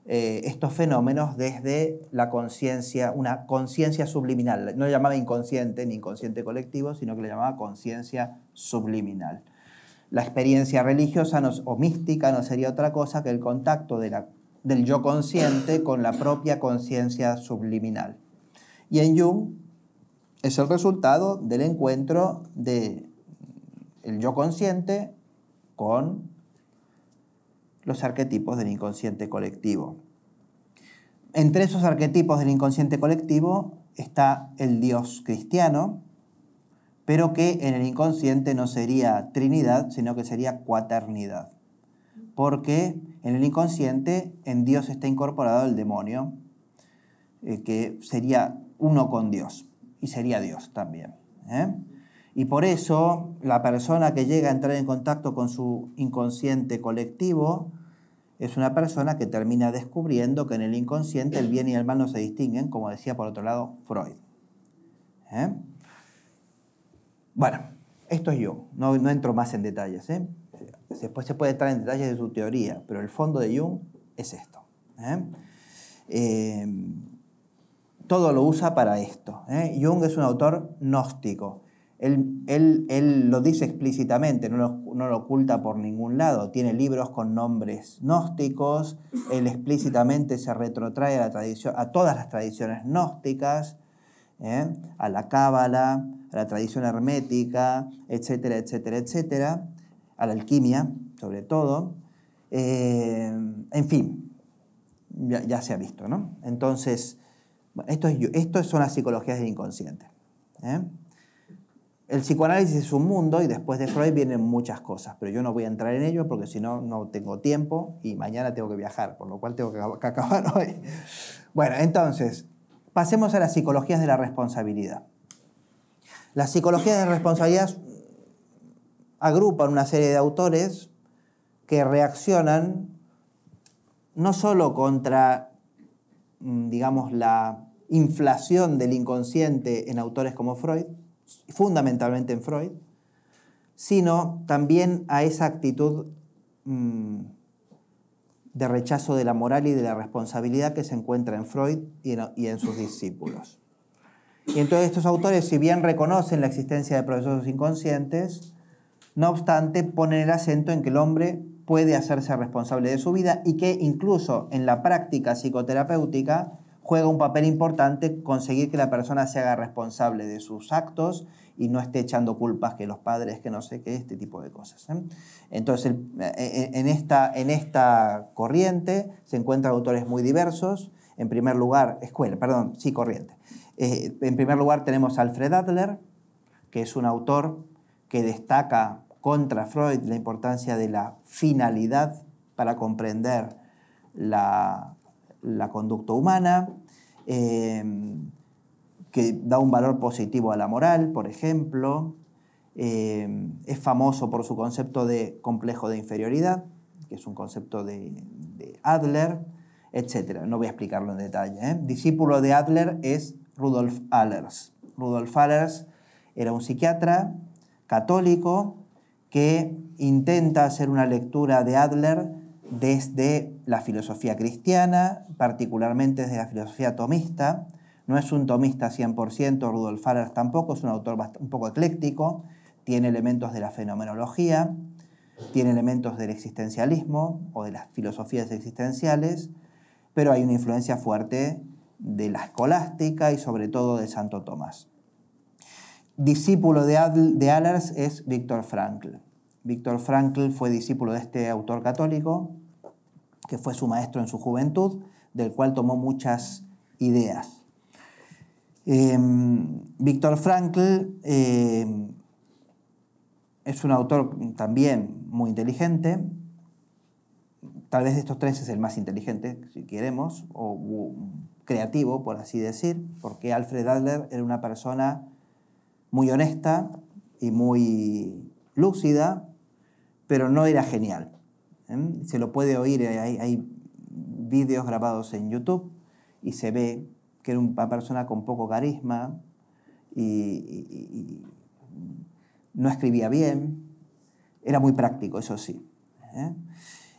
eh, estos fenómenos desde la conciencia, una conciencia subliminal. No le llamaba inconsciente ni inconsciente colectivo, sino que le llamaba conciencia subliminal. La experiencia religiosa o mística no sería otra cosa que el contacto de la, del yo consciente con la propia conciencia subliminal. Y en Jung es el resultado del encuentro de el yo consciente con los arquetipos del inconsciente colectivo. Entre esos arquetipos del inconsciente colectivo está el Dios cristiano, pero que en el inconsciente no sería Trinidad, sino que sería cuaternidad. Porque en el inconsciente en Dios está incorporado el demonio, eh, que sería uno con Dios y sería Dios también. ¿eh? Y por eso la persona que llega a entrar en contacto con su inconsciente colectivo es una persona que termina descubriendo que en el inconsciente el bien y el mal no se distinguen, como decía por otro lado Freud. ¿eh? Bueno, esto es yo, no, no entro más en detalles. ¿eh? Después se puede entrar en detalles de su teoría, pero el fondo de Jung es esto todo lo usa para esto. ¿eh? Jung es un autor gnóstico. Él, lo dice explícitamente, no lo, oculta por ningún lado. Tiene libros con nombres gnósticos, él explícitamente se retrotrae a, la tradición, a todas las tradiciones gnósticas, ¿eh? a la cábala, a la tradición hermética, etcétera, etcétera, etcétera, a la alquimia, sobre todo. Eh, en fin, ya, se ha visto, ¿no? Entonces, estas esto, son las psicologías del inconsciente. ¿eh? El psicoanálisis es un mundo y después de Freud vienen muchas cosas, pero yo no voy a entrar en ello porque si no, no tengo tiempo y mañana tengo que viajar, por lo cual tengo que acabar hoy. Bueno, entonces, pasemos a las psicologías de la responsabilidad. Las psicologías de responsabilidad agrupan una serie de autores que reaccionan no solo contra Mm, digamos, la inflación del inconsciente en autores como Freud, fundamentalmente en Freud, sino también a esa actitud mm, de rechazo de la moral y de la responsabilidad que se encuentra en Freud y en, y en sus discípulos. Y entonces estos autores, si bien reconocen la existencia de procesos inconscientes, no obstante ponen el acento en que el hombre puede hacerse responsable de su vida y que incluso en la práctica psicoterapéutica juega un papel importante conseguir que la persona se haga responsable de sus actos y no esté echando culpas que los padres, que no sé qué, este tipo de cosas. ¿eh? Entonces, eh, eh, en esta, en esta corriente se encuentran autores muy diversos. En primer lugar, escuela, perdón, sí, corriente. en primer lugar tenemos Alfred Adler, que es un autor que destaca contra Freud la importancia de la finalidad para comprender la, conducta humana, eh, que da un valor positivo a la moral, por ejemplo. Eh, es famoso por su concepto de complejo de inferioridad, que es un concepto de, Adler, etc. No voy a explicarlo en detalle. ¿eh? Discípulo de Adler es Rudolf Allers. Rudolf Allers era un psiquiatra católico que intenta hacer una lectura de Adler desde la filosofía cristiana, particularmente desde la filosofía tomista. No es un tomista 100%, Rudolf Adler tampoco, es un autor un poco ecléctico, tiene elementos de la fenomenología, tiene elementos del existencialismo o de las filosofías existenciales, pero hay una influencia fuerte de la escolástica y sobre todo de Santo Tomás. Discípulo de, Adler es Víctor Frankl. Víctor Frankl fue discípulo de este autor católico, que fue su maestro en su juventud, del cual tomó muchas ideas. Em, Víctor Frankl em, es un autor también muy inteligente. Tal vez de estos tres es el más inteligente, si queremos, o creativo, por así decir, porque Alfred Adler era una persona muy honesta y muy lúcida, pero no era genial. ¿eh? Se lo puede oír, eh, hay, vídeos grabados en YouTube y se ve que era una persona con poco carisma y, no escribía bien. Era muy práctico, eso sí.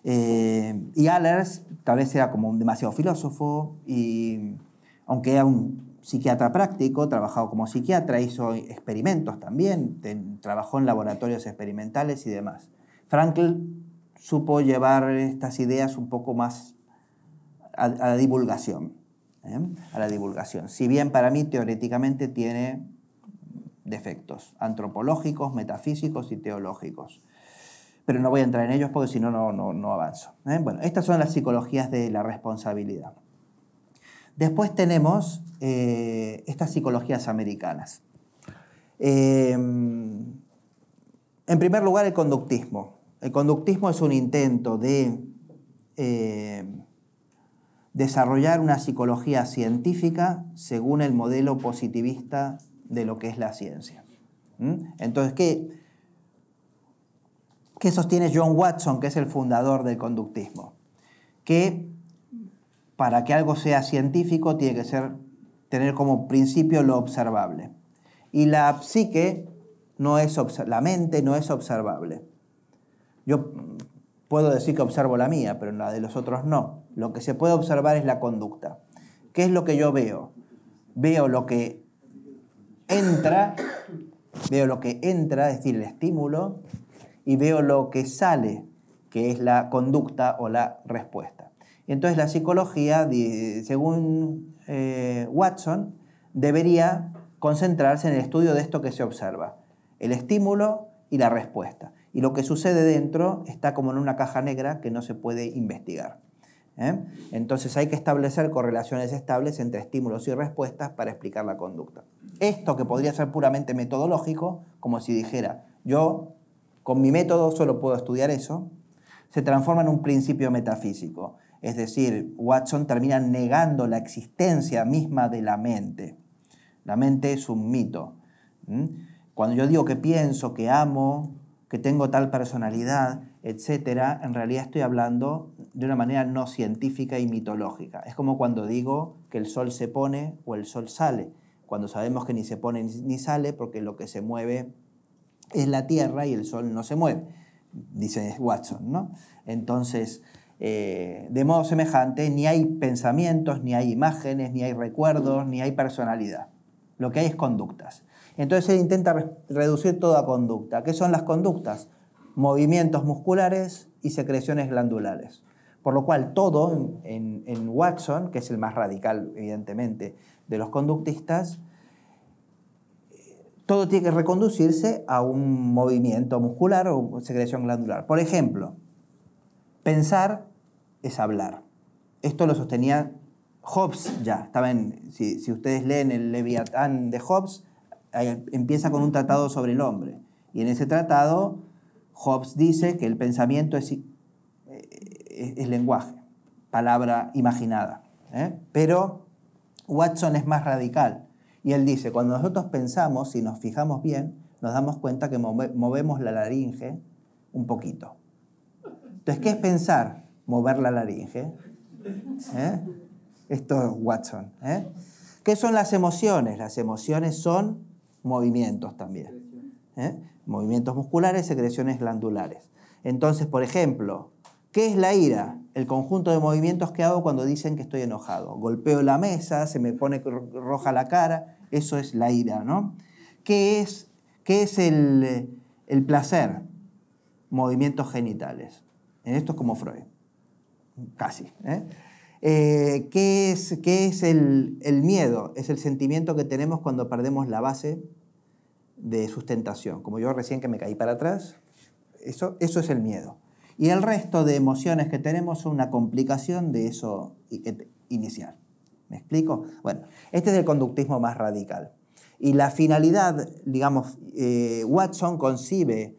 ¿eh? y Allers tal vez era como un demasiado filósofo y aunque era un psiquiatra práctico, trabajado como psiquiatra, hizo experimentos también, trabajó en laboratorios experimentales y demás. Frankl supo llevar estas ideas un poco más a, la divulgación. ¿eh? A la divulgación. Si bien para mí teóricamente tiene defectos antropológicos, metafísicos y teológicos. Pero no voy a entrar en ellos porque si no, no, no avanzo. ¿eh? Bueno, estas son las psicologías de la responsabilidad. Después tenemos eh, estas psicologías americanas. en primer lugar, el conductismo. El conductismo es un intento de eh, desarrollar una psicología científica según el modelo positivista de lo que es la ciencia. ¿Mm? Entonces, ¿qué, sostiene John Watson, que es el fundador del conductismo? Que para que algo sea científico tiene que ser, tener como principio lo observable. Y la psique no es la mente no es observable. Yo puedo decir que observo la mía, pero la de los otros no. Lo que se puede observar es la conducta. ¿Qué es lo que yo veo? Veo lo que entra, veo lo que entra, es decir, el estímulo, y veo lo que sale, que es la conducta o la respuesta. Entonces la psicología, según eh, Watson, debería concentrarse en el estudio de esto que se observa, el estímulo y la respuesta y lo que sucede dentro está como en una caja negra que no se puede investigar. ¿eh? Entonces hay que establecer correlaciones estables entre estímulos y respuestas para explicar la conducta. Esto que podría ser puramente metodológico, como si dijera, yo con mi método solo puedo estudiar eso, se transforma en un principio metafísico. Es decir, Watson termina negando la existencia misma de la mente. La mente es un mito. Cuando yo digo que pienso, que amo, que tengo tal personalidad, etcétera, en realidad estoy hablando de una manera no científica y mitológica. Es como cuando digo que el sol se pone o el sol sale, cuando sabemos que ni se pone ni sale porque lo que se mueve es la Tierra y el sol no se mueve, dice Watson, Entonces, eh, de modo semejante, ni hay pensamientos, ni hay imágenes, ni hay recuerdos, ni hay personalidad. Lo que hay es conductas. Entonces él intenta reducir toda conducta. ¿Qué son las conductas? Movimientos musculares y secreciones glandulares. Por lo cual todo en, Watson, que es el más radical evidentemente de los conductistas, eh, todo tiene que reconducirse a un movimiento muscular o secreción glandular. Por ejemplo, pensar es hablar. Esto lo sostenía Hobbes ya. Estaba si, si, ustedes leen el Leviatán de Hobbes, Em, empieza con un tratado sobre el hombre. Y en ese tratado, Hobbes dice que el pensamiento es, eh, lenguaje, palabra imaginada. ¿eh? Pero Watson es más radical. Y él dice, cuando nosotros pensamos, si nos fijamos bien, nos damos cuenta que movemos la laringe un poquito. Entonces, ¿qué es pensar? Mover la laringe. ¿eh? Esto es Watson. ¿Qué son las emociones? Las emociones son movimientos también. ¿eh? Movimientos musculares, secreciones glandulares. Entonces, por ejemplo, ¿qué es la ira? El conjunto de movimientos que hago cuando dicen que estoy enojado. Golpeo la mesa, se me pone roja la cara, eso es la ira, ¿no? ¿Qué es, es el, placer? Movimientos genitales. En esto es como Freud, casi. ¿eh? Eh, ¿Qué es, qué es el, miedo? Es el sentimiento que tenemos cuando perdemos la base de sustentación. Como yo recién que me caí para atrás, eso, eso es el miedo. Y el resto de emociones que tenemos son una complicación de eso inicial. ¿Me explico? Bueno, este es el conductismo más radical. Y la finalidad, digamos, eh, Watson concibe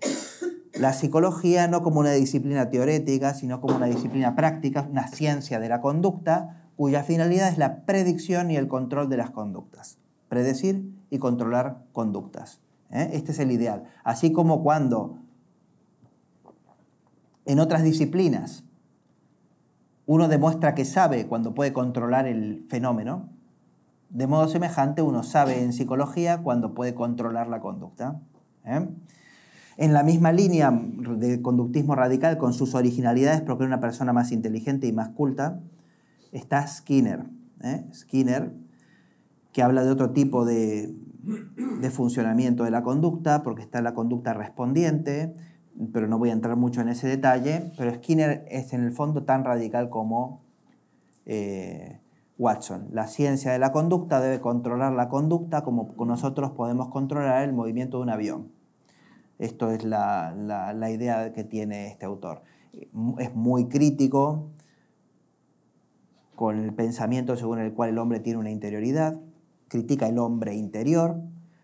la psicología no como una disciplina teorética, sino como una disciplina práctica, una ciencia de la conducta, cuya finalidad es la predicción y el control de las conductas. Predecir y controlar conductas. ¿eh? Este es el ideal. Así como cuando en otras disciplinas uno demuestra que sabe cuando puede controlar el fenómeno, de modo semejante uno sabe en psicología cuando puede controlar la conducta. ¿eh? En la misma línea de conductismo radical, con sus originalidades, porque era una persona más inteligente y más culta, está Skinner. ¿eh? Skinner, que habla de otro tipo de, funcionamiento de la conducta, porque está la conducta respondiente, pero no voy a entrar mucho en ese detalle, pero Skinner es en el fondo tan radical como eh, Watson. La ciencia de la conducta debe controlar la conducta como nosotros podemos controlar el movimiento de un avión. Esto es la, idea que tiene este autor. Es muy crítico con el pensamiento según el cual el hombre tiene una interioridad, critica el hombre interior,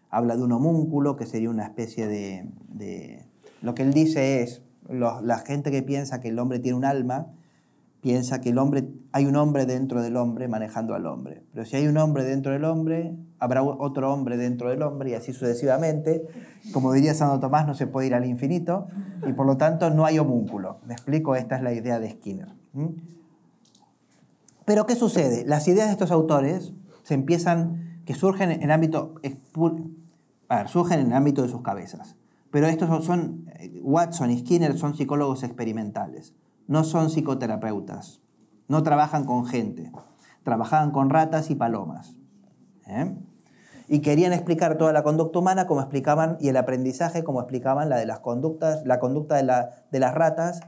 habla de un homúnculo que sería una especie de... Lo que él dice es, la gente que piensa que el hombre tiene un alma, piensa que el hombre, hay un hombre dentro del hombre manejando al hombre. Pero si hay un hombre dentro del hombre, habrá otro hombre dentro del hombre y así sucesivamente. Como diría Santo Tomás, no se puede ir al infinito y por lo tanto no hay homúnculo. Me explico, esta es la idea de Skinner. Pero ¿qué sucede? Las ideas de estos autores se empiezan, que surgen en ámbito, surgen en el ámbito de sus cabezas. Pero estos son, eh, Watson y Skinner son psicólogos experimentales no son psicoterapeutas, no trabajan con gente, trabajaban con ratas y palomas. ¿eh? Y querían explicar toda la conducta humana como explicaban, y el aprendizaje como explicaban la de las conductas, la conducta de, las ratas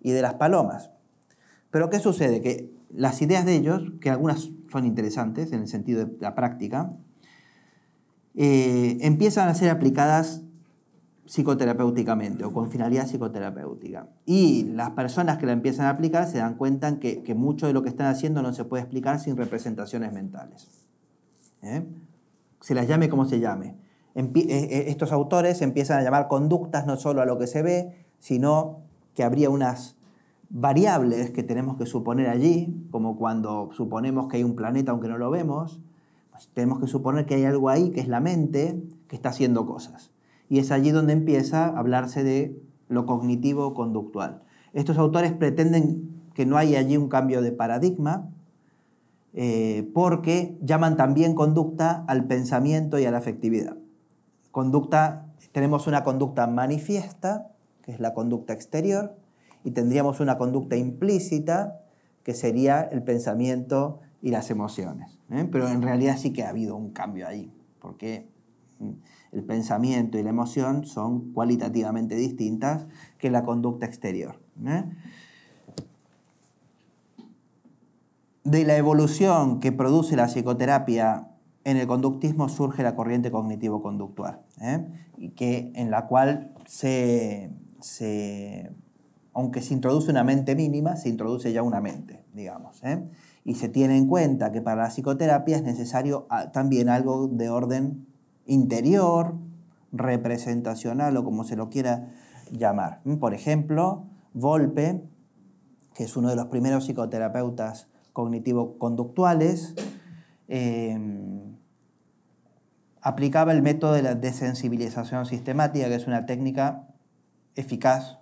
y de las palomas. Pero ¿qué sucede? Que las ideas de ellos, que algunas son interesantes en el sentido de la práctica, eh, empiezan a ser aplicadas psicoterapéuticamente o con finalidad psicoterapéutica. Y las personas que la empiezan a aplicar se dan cuenta que, que mucho de lo que están haciendo no se puede explicar sin representaciones mentales. ¿Eh? Se las llame como se llame. Eh, eh, estos autores empiezan a llamar conductas no solo a lo que se ve, sino que habría unas variables que tenemos que suponer allí, como cuando suponemos que hay un planeta aunque no lo vemos, pues tenemos que suponer que hay algo ahí, que es la mente, que está haciendo cosas y es allí donde empieza a hablarse de lo cognitivo conductual. Estos autores pretenden que no hay allí un cambio de paradigma eh, porque llaman también conducta al pensamiento y a la afectividad. Conducta, tenemos una conducta manifiesta, que es la conducta exterior, y tendríamos una conducta implícita, que sería el pensamiento y las emociones. ¿eh? Pero en realidad sí que ha habido un cambio ahí, porque mm, el pensamiento y la emoción son cualitativamente distintas que la conducta exterior. ¿eh? De la evolución que produce la psicoterapia en el conductismo surge la corriente cognitivo-conductual, ¿eh? que, en la cual aunque se introduce una mente mínima, se introduce ya una mente, digamos. ¿eh? Y se tiene en cuenta que para la psicoterapia es necesario ah, también algo de orden interior, representacional o como se lo quiera llamar. ¿Mm? Por ejemplo, Volpe, que es uno de los primeros psicoterapeutas cognitivo-conductuales, em, aplicaba el método de la desensibilización sistemática, que es una técnica eficaz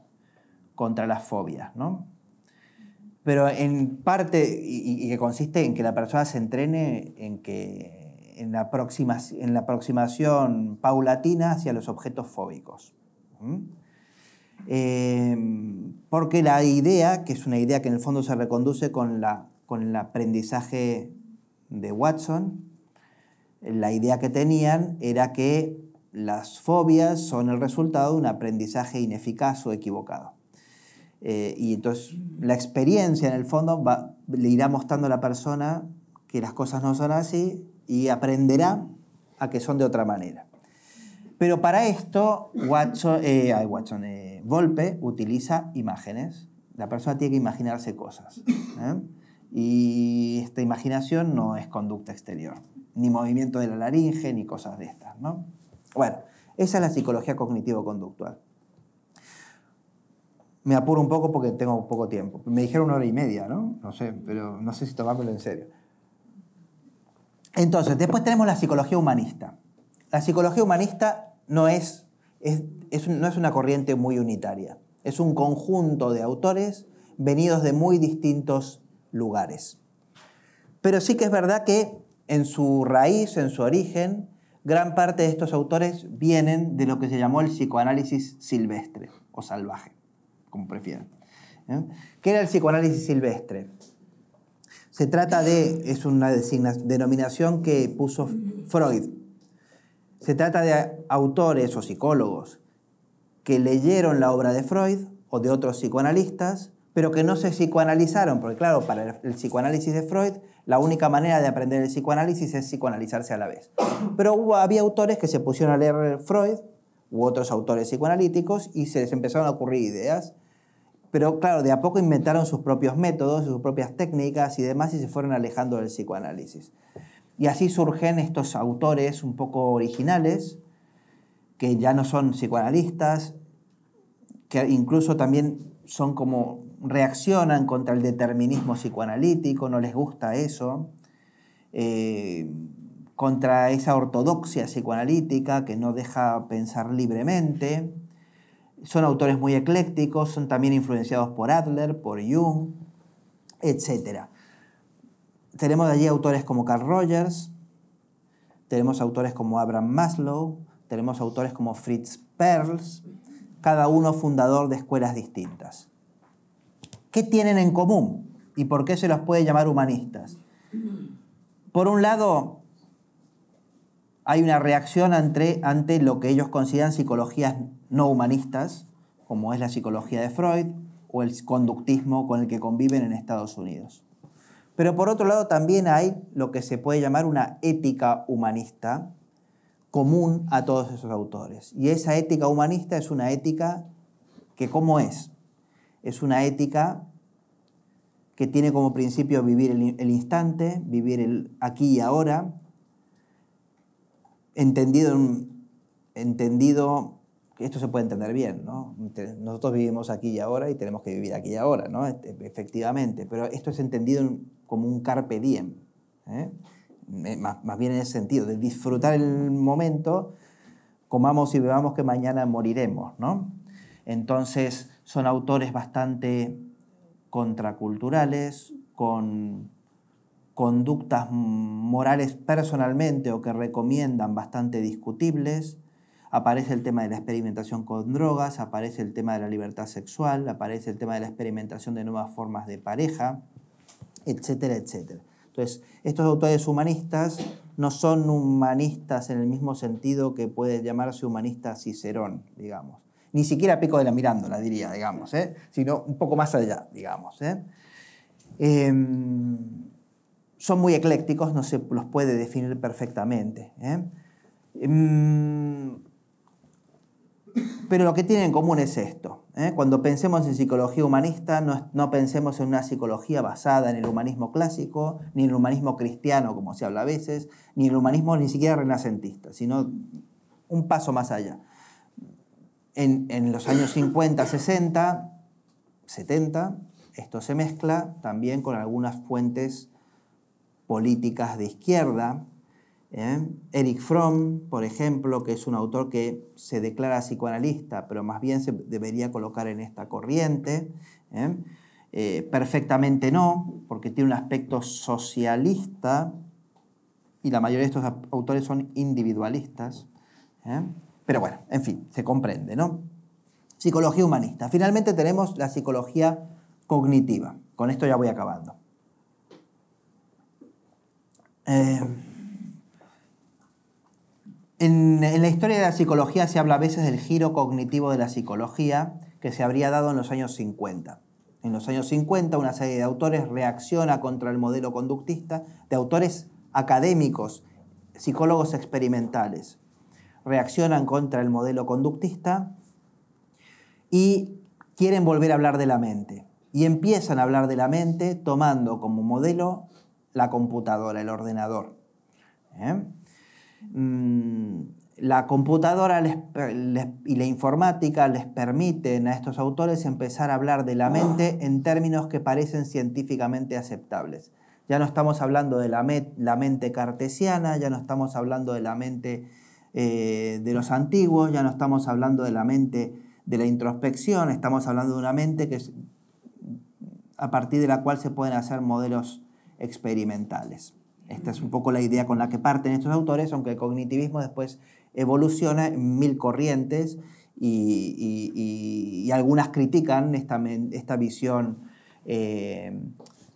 contra las fobias, ¿no? Pero en parte, y que consiste en que la persona se entrene en que en la, aproximación, en la aproximación paulatina hacia los objetos fóbicos. Em, porque la idea, que es una idea que en el fondo se reconduce con, la, con el aprendizaje de Watson, la idea que tenían era que las fobias son el resultado de un aprendizaje ineficaz o equivocado. Eh, y entonces la experiencia en el fondo le irá mostrando a la persona que las cosas no son así y aprenderá a que son de otra manera. Pero para esto, Watson, eh, Watson eh, Volpe utiliza imágenes. La persona tiene que imaginarse cosas. ¿eh? Y esta imaginación no es conducta exterior, ni movimiento de la laringe, ni cosas de estas. ¿no? Bueno, esa es la psicología cognitivo-conductual. Me apuro un poco porque tengo poco tiempo. Me dijeron una hora y media, ¿no? No sé, pero no sé si tomármelo en serio. Entonces, después tenemos la psicología humanista. La psicología humanista no es, no es una corriente muy unitaria, es un conjunto de autores venidos de muy distintos lugares. Pero sí que es verdad que en su raíz, en su origen, gran parte de estos autores vienen de lo que se llamó el psicoanálisis silvestre o salvaje, como prefieran. ¿eh? ¿Qué era el psicoanálisis silvestre? Se trata de, es una denominación que puso Freud, se trata de autores o psicólogos que leyeron la obra de Freud o de otros psicoanalistas, pero que no se psicoanalizaron, porque claro, para el psicoanálisis de Freud, la única manera de aprender el psicoanálisis es psicoanalizarse a la vez. Pero había autores que se pusieron a leer Freud u otros autores psicoanalíticos y se les empezaron a ocurrir ideas pero claro, de a poco inventaron sus propios métodos, sus propias técnicas y demás y se fueron alejando del psicoanálisis. Y así surgen estos autores un poco originales, que ya no son psicoanalistas, que incluso también son como reaccionan contra el determinismo psicoanalítico, no les gusta eso, eh, contra esa ortodoxia psicoanalítica que no deja pensar libremente. Son autores muy eclécticos, son también influenciados por Adler, por Jung, etc. Tenemos allí autores como Carl Rogers, tenemos autores como Abraham Maslow, tenemos autores como Fritz Perls, cada uno fundador de escuelas distintas. ¿Qué tienen en común y por qué se los puede llamar humanistas? Por un lado, hay una reacción ante, ante lo que ellos consideran psicologías no humanistas, como es la psicología de Freud o el conductismo con el que conviven en Estados Unidos. Pero por otro lado también hay lo que se puede llamar una ética humanista común a todos esos autores. Y esa ética humanista es una ética que ¿cómo es? Es una ética que tiene como principio vivir el, instante, vivir el aquí y ahora, entendido, entendido esto se puede entender bien, ¿no? Nosotros vivimos aquí y ahora y tenemos que vivir aquí y ahora, ¿no? Este, efectivamente, pero esto es entendido como un carpe diem, ¿eh? Eh, más, bien en ese sentido, de disfrutar el momento, comamos y bebamos que mañana moriremos, ¿no? Entonces son autores bastante contraculturales, con conductas morales personalmente o que recomiendan bastante discutibles, aparece el tema de la experimentación con drogas, aparece el tema de la libertad sexual, aparece el tema de la experimentación de nuevas formas de pareja, etcétera, etcétera. Entonces, estos autores humanistas no son humanistas en el mismo sentido que puede llamarse humanista Cicerón, digamos. Ni siquiera Pico de la Mirándola, diría, digamos, ¿eh? sino un poco más allá, digamos. ¿eh? Em, son muy eclécticos, no se los puede definir perfectamente. Eh... Em, pero lo que tienen en común es esto. ¿eh? Cuando pensemos en psicología humanista, no, pensemos en una psicología basada en el humanismo clásico, ni en el humanismo cristiano, como se habla a veces, ni en el humanismo ni siquiera renacentista, sino un paso más allá. en los años 50, 60, 70, esto se mezcla también con algunas fuentes políticas de izquierda, ¿eh? Eric Fromm, por ejemplo, que es un autor que se declara psicoanalista, pero más bien se debería colocar en esta corriente. ¿eh? Eh, perfectamente no, porque tiene un aspecto socialista y la mayoría de estos autores son individualistas. Pero bueno, en fin, se comprende, ¿no? Psicología humanista. Finalmente tenemos la psicología cognitiva. Con esto ya voy acabando. Eh, en, la historia de la psicología se habla a veces del giro cognitivo de la psicología que se habría dado en los años 50. En los años 50 una serie de autores reacciona contra el modelo conductista de autores académicos, psicólogos experimentales. Reaccionan contra el modelo conductista y quieren volver a hablar de la mente. Y empiezan a hablar de la mente tomando como modelo la computadora, el ordenador. ¿eh? Mm, la computadora y la informática les permiten a estos autores empezar a hablar de la mente ah. en términos que parecen científicamente aceptables. Ya no estamos hablando de la, mente cartesiana, ya no estamos hablando de la mente eh, de los antiguos, ya no estamos hablando de la mente de la introspección, estamos hablando de una mente que a partir de la cual se pueden hacer modelos experimentales. Esta es un poco la idea con la que parten estos autores, aunque el cognitivismo después evoluciona en mil corrientes y, algunas critican esta, visión eh,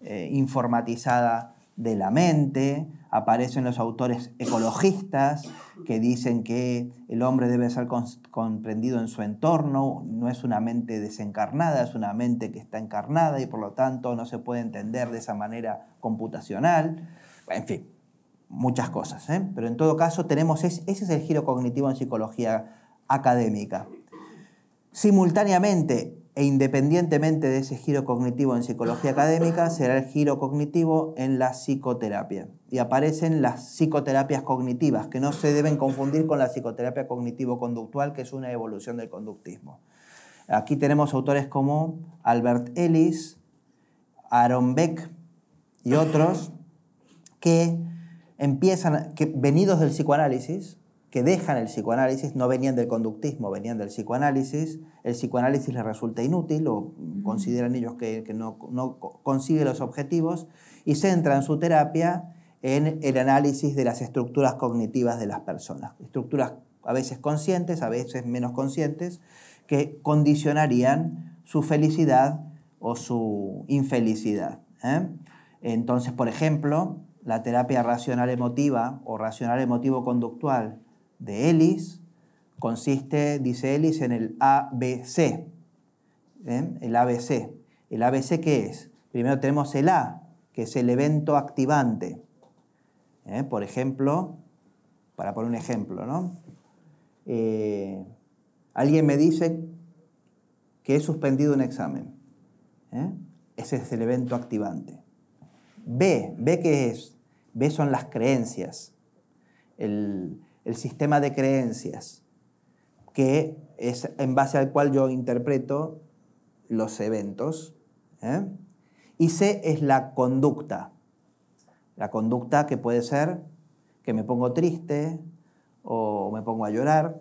eh, informatizada de la mente. Aparecen los autores ecologistas que dicen que el hombre debe ser comprendido en su entorno, no es una mente desencarnada, es una mente que está encarnada y por lo tanto no se puede entender de esa manera computacional en fin, muchas cosas. ¿eh? Pero en todo caso, tenemos ese es el giro cognitivo en psicología académica. Simultáneamente e independientemente de ese giro cognitivo en psicología académica, será el giro cognitivo en la psicoterapia. Y aparecen las psicoterapias cognitivas, que no se deben confundir con la psicoterapia cognitivo-conductual, que es una evolución del conductismo. Aquí tenemos autores como Albert Ellis, Aaron Beck y otros que empiezan, que venidos del psicoanálisis, que dejan el psicoanálisis, no venían del conductismo, venían del psicoanálisis, el psicoanálisis les resulta inútil o consideran ellos que, no, no, consigue los objetivos y centran su terapia en el análisis de las estructuras cognitivas de las personas, estructuras a veces conscientes, a veces menos conscientes, que condicionarían su felicidad o su infelicidad. ¿eh? Entonces, por ejemplo, la terapia racional emotiva o racional emotivo conductual de Ellis consiste, dice Ellis, en el ABC. El ABC. ¿El ABC qué es? Primero tenemos el A, que es el evento activante. ¿eh? Por ejemplo, para poner un ejemplo, ¿no? Eh, alguien me dice que he suspendido un examen. ¿eh? Ese es el evento activante. B, B qué es? B son las creencias, el, sistema de creencias, que es en base al cual yo interpreto los eventos. ¿eh? Y C es la conducta. La conducta que puede ser que me pongo triste o me pongo a llorar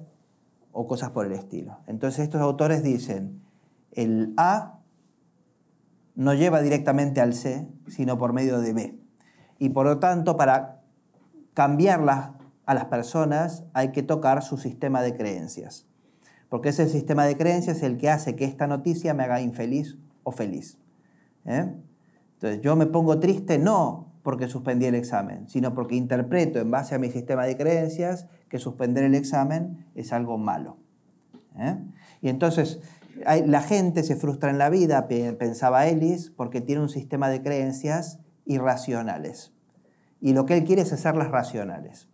o cosas por el estilo. Entonces estos autores dicen, el A no lleva directamente al C, sino por medio de B y por lo tanto para cambiarlas a las personas hay que tocar su sistema de creencias, porque ese sistema de creencias es el que hace que esta noticia me haga infeliz o feliz. ¿eh? Entonces yo me pongo triste no porque suspendí el examen, sino porque interpreto en base a mi sistema de creencias que suspender el examen es algo malo. ¿eh? Y entonces la gente se frustra en la vida, pensaba Ellis, porque tiene un sistema de creencias irracionales y lo que él quiere es hacerlas racionales.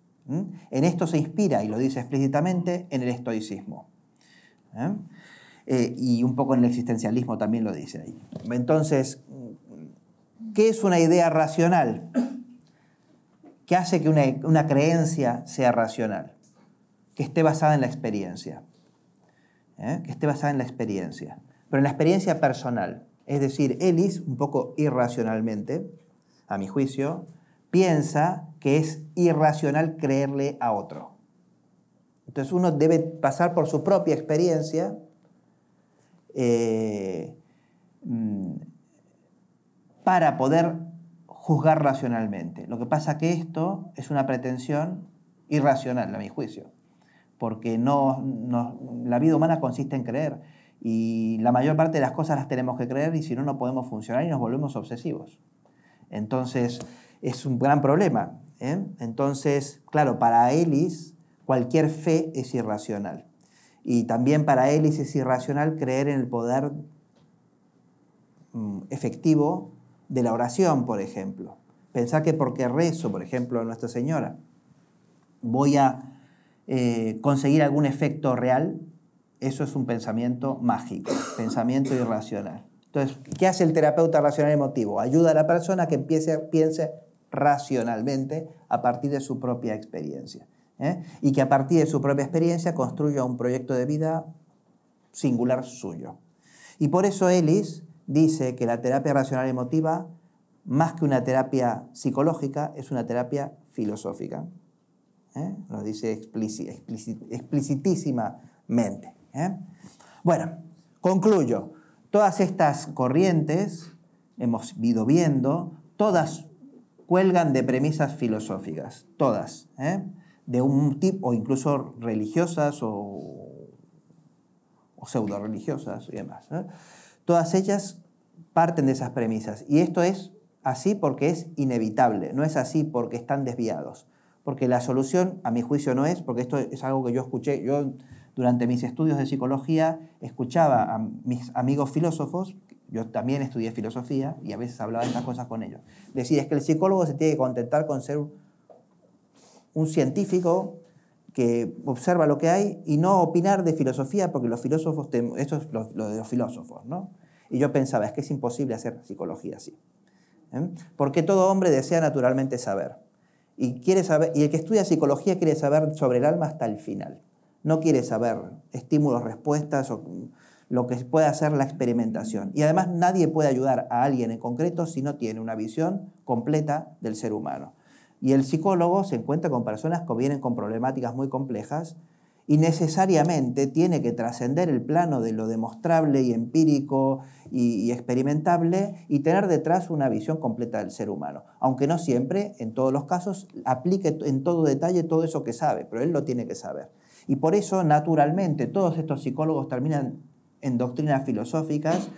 En esto se inspira, y lo dice explícitamente, en el estoicismo. ¿eh? Eh, y un poco en el existencialismo también lo dice ahí. Entonces, ¿qué es una idea racional? ¿Qué hace que una, creencia sea racional? Que esté basada en la experiencia. ¿eh? Que esté basada en la experiencia. Pero en la experiencia personal. Es decir, Ellis, un poco irracionalmente, a mi juicio, piensa que es irracional creerle a otro. Entonces uno debe pasar por su propia experiencia. Eh, mm, para poder juzgar racionalmente. Lo que pasa que esto es una pretensión irracional, a mi juicio, porque la vida humana consiste en creer y la mayor parte de las cosas las tenemos que creer y si no, no podemos funcionar y nos volvemos obsesivos. Entonces, es un gran problema. ¿eh? Entonces, claro, para Ellis cualquier fe es irracional. Y también para Élis es irracional creer en el poder mm, efectivo de la oración, por ejemplo. Pensar que porque rezo, por ejemplo, a Nuestra Señora, voy a eh, conseguir algún efecto real, eso es un pensamiento mágico, pensamiento irracional. Entonces, ¿qué hace el terapeuta racional emotivo? Ayuda a la persona que empiece, piense racionalmente a partir de su propia experiencia. ¿eh? Y que a partir de su propia experiencia construya un proyecto de vida singular suyo. Y por eso Ellis dice que la terapia racional emotiva, más que una terapia psicológica, es una terapia filosófica. ¿eh? Lo dice explici explicitísimamente. ¿eh? Bueno, concluyo. Todas estas corrientes hemos ido viendo, todas cuelgan de premisas filosóficas, todas, ¿eh? de un tipo, o incluso religiosas o, pseudo religiosas y demás. ¿eh? Todas ellas parten de esas premisas. Y esto es así porque es inevitable, no es así porque están desviados. Porque la solución, a mi juicio, no es, porque esto es algo que yo escuché, yo durante mis estudios de psicología escuchaba a mis amigos filósofos yo también estudié filosofía y a veces hablaba de estas cosas con ellos. Decía es que el psicólogo se tiene que contentar con ser un científico que observa lo que hay y no opinar de filosofía, porque los filósofos, Eso es lo, de los filósofos, ¿no? Y yo pensaba, es que es imposible hacer psicología así. ¿eh? Porque todo hombre desea naturalmente saber. Y, quiere saber. y el que estudia psicología quiere saber sobre el alma hasta el final. No quiere saber estímulos, respuestas o lo que puede hacer la experimentación. Y además nadie puede ayudar a alguien en concreto si no tiene una visión completa del ser humano. Y el psicólogo se encuentra con personas que vienen con problemáticas muy complejas y necesariamente tiene que trascender el plano de lo demostrable y empírico y, experimentable y tener detrás una visión completa del ser humano. Aunque no siempre, en todos los casos, aplique en todo detalle todo eso que sabe, pero él lo tiene que saber. Y por eso, naturalmente, todos estos psicólogos terminan en doctrinas filosóficas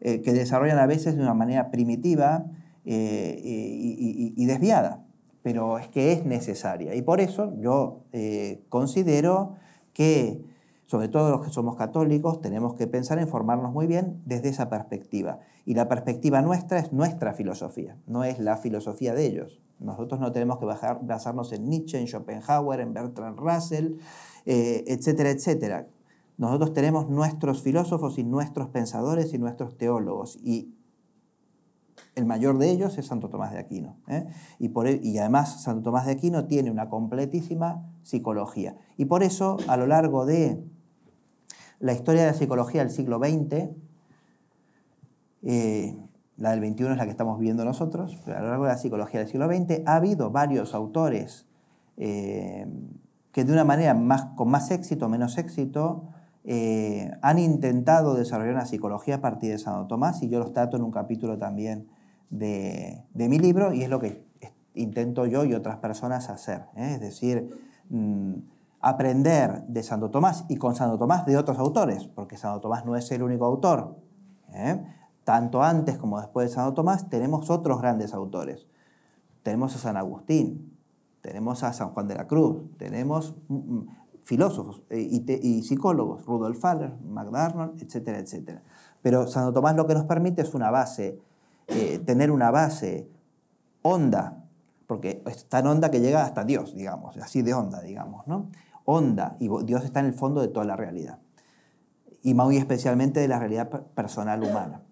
eh, que desarrollan a veces de una manera primitiva eh, y, desviada, pero es que es necesaria. Y por eso yo eh, considero que, sobre todo los que somos católicos, tenemos que pensar en formarnos muy bien desde esa perspectiva. Y la perspectiva nuestra es nuestra filosofía, no es la filosofía de ellos. Nosotros no tenemos que basarnos en Nietzsche, en Schopenhauer, en Bertrand Russell, etcétera, etcétera nosotros tenemos nuestros filósofos y nuestros pensadores y nuestros teólogos y el mayor de ellos es Santo Tomás de Aquino. ¿eh? E, y, además Santo Tomás de Aquino tiene una completísima psicología. Y por eso a lo largo de la historia de la psicología del siglo XX, eh, la del XXI es la que estamos viendo nosotros, pero a lo largo de la psicología del siglo XX ha habido varios autores eh, que de una manera más, con más éxito o menos éxito eh, han intentado desarrollar una psicología a partir de Santo Tomás y yo los trato en un capítulo también de, de mi libro y es lo que intento yo y otras personas hacer. ¿eh? Es decir, mm, aprender de Santo Tomás y con Santo Tomás de otros autores, porque Santo Tomás no es el único autor. ¿eh? Tanto antes como después de Santo Tomás tenemos otros grandes autores. Tenemos a San Agustín, tenemos a San Juan de la Cruz, tenemos mm, mm, filósofos eh, y, psicólogos, Rudolf Faller, MacDonald, etcétera, etcétera. Pero Santo Tomás lo que nos permite es una base, eh, tener una base honda, porque es tan honda que llega hasta Dios, digamos, así de honda, digamos, ¿no? Honda, y Dios está en el fondo de toda la realidad, y muy especialmente de la realidad personal humana.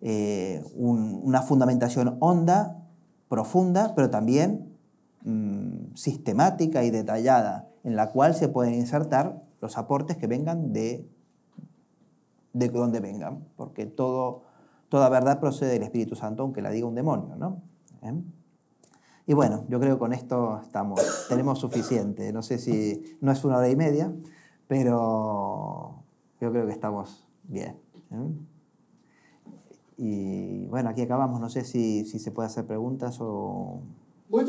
Eh, una fundamentación honda, profunda, pero también mm, sistemática y detallada en la cual se pueden insertar los aportes que vengan de, de donde vengan, porque todo, toda verdad procede del Espíritu Santo, aunque la diga un demonio, ¿no? ¿Eh? Y bueno, yo creo que con esto estamos, tenemos suficiente. No sé si no es una hora y media, pero yo creo que estamos bien. ¿eh? Y bueno, aquí acabamos. No sé si se se hacer preguntas. preguntas o muy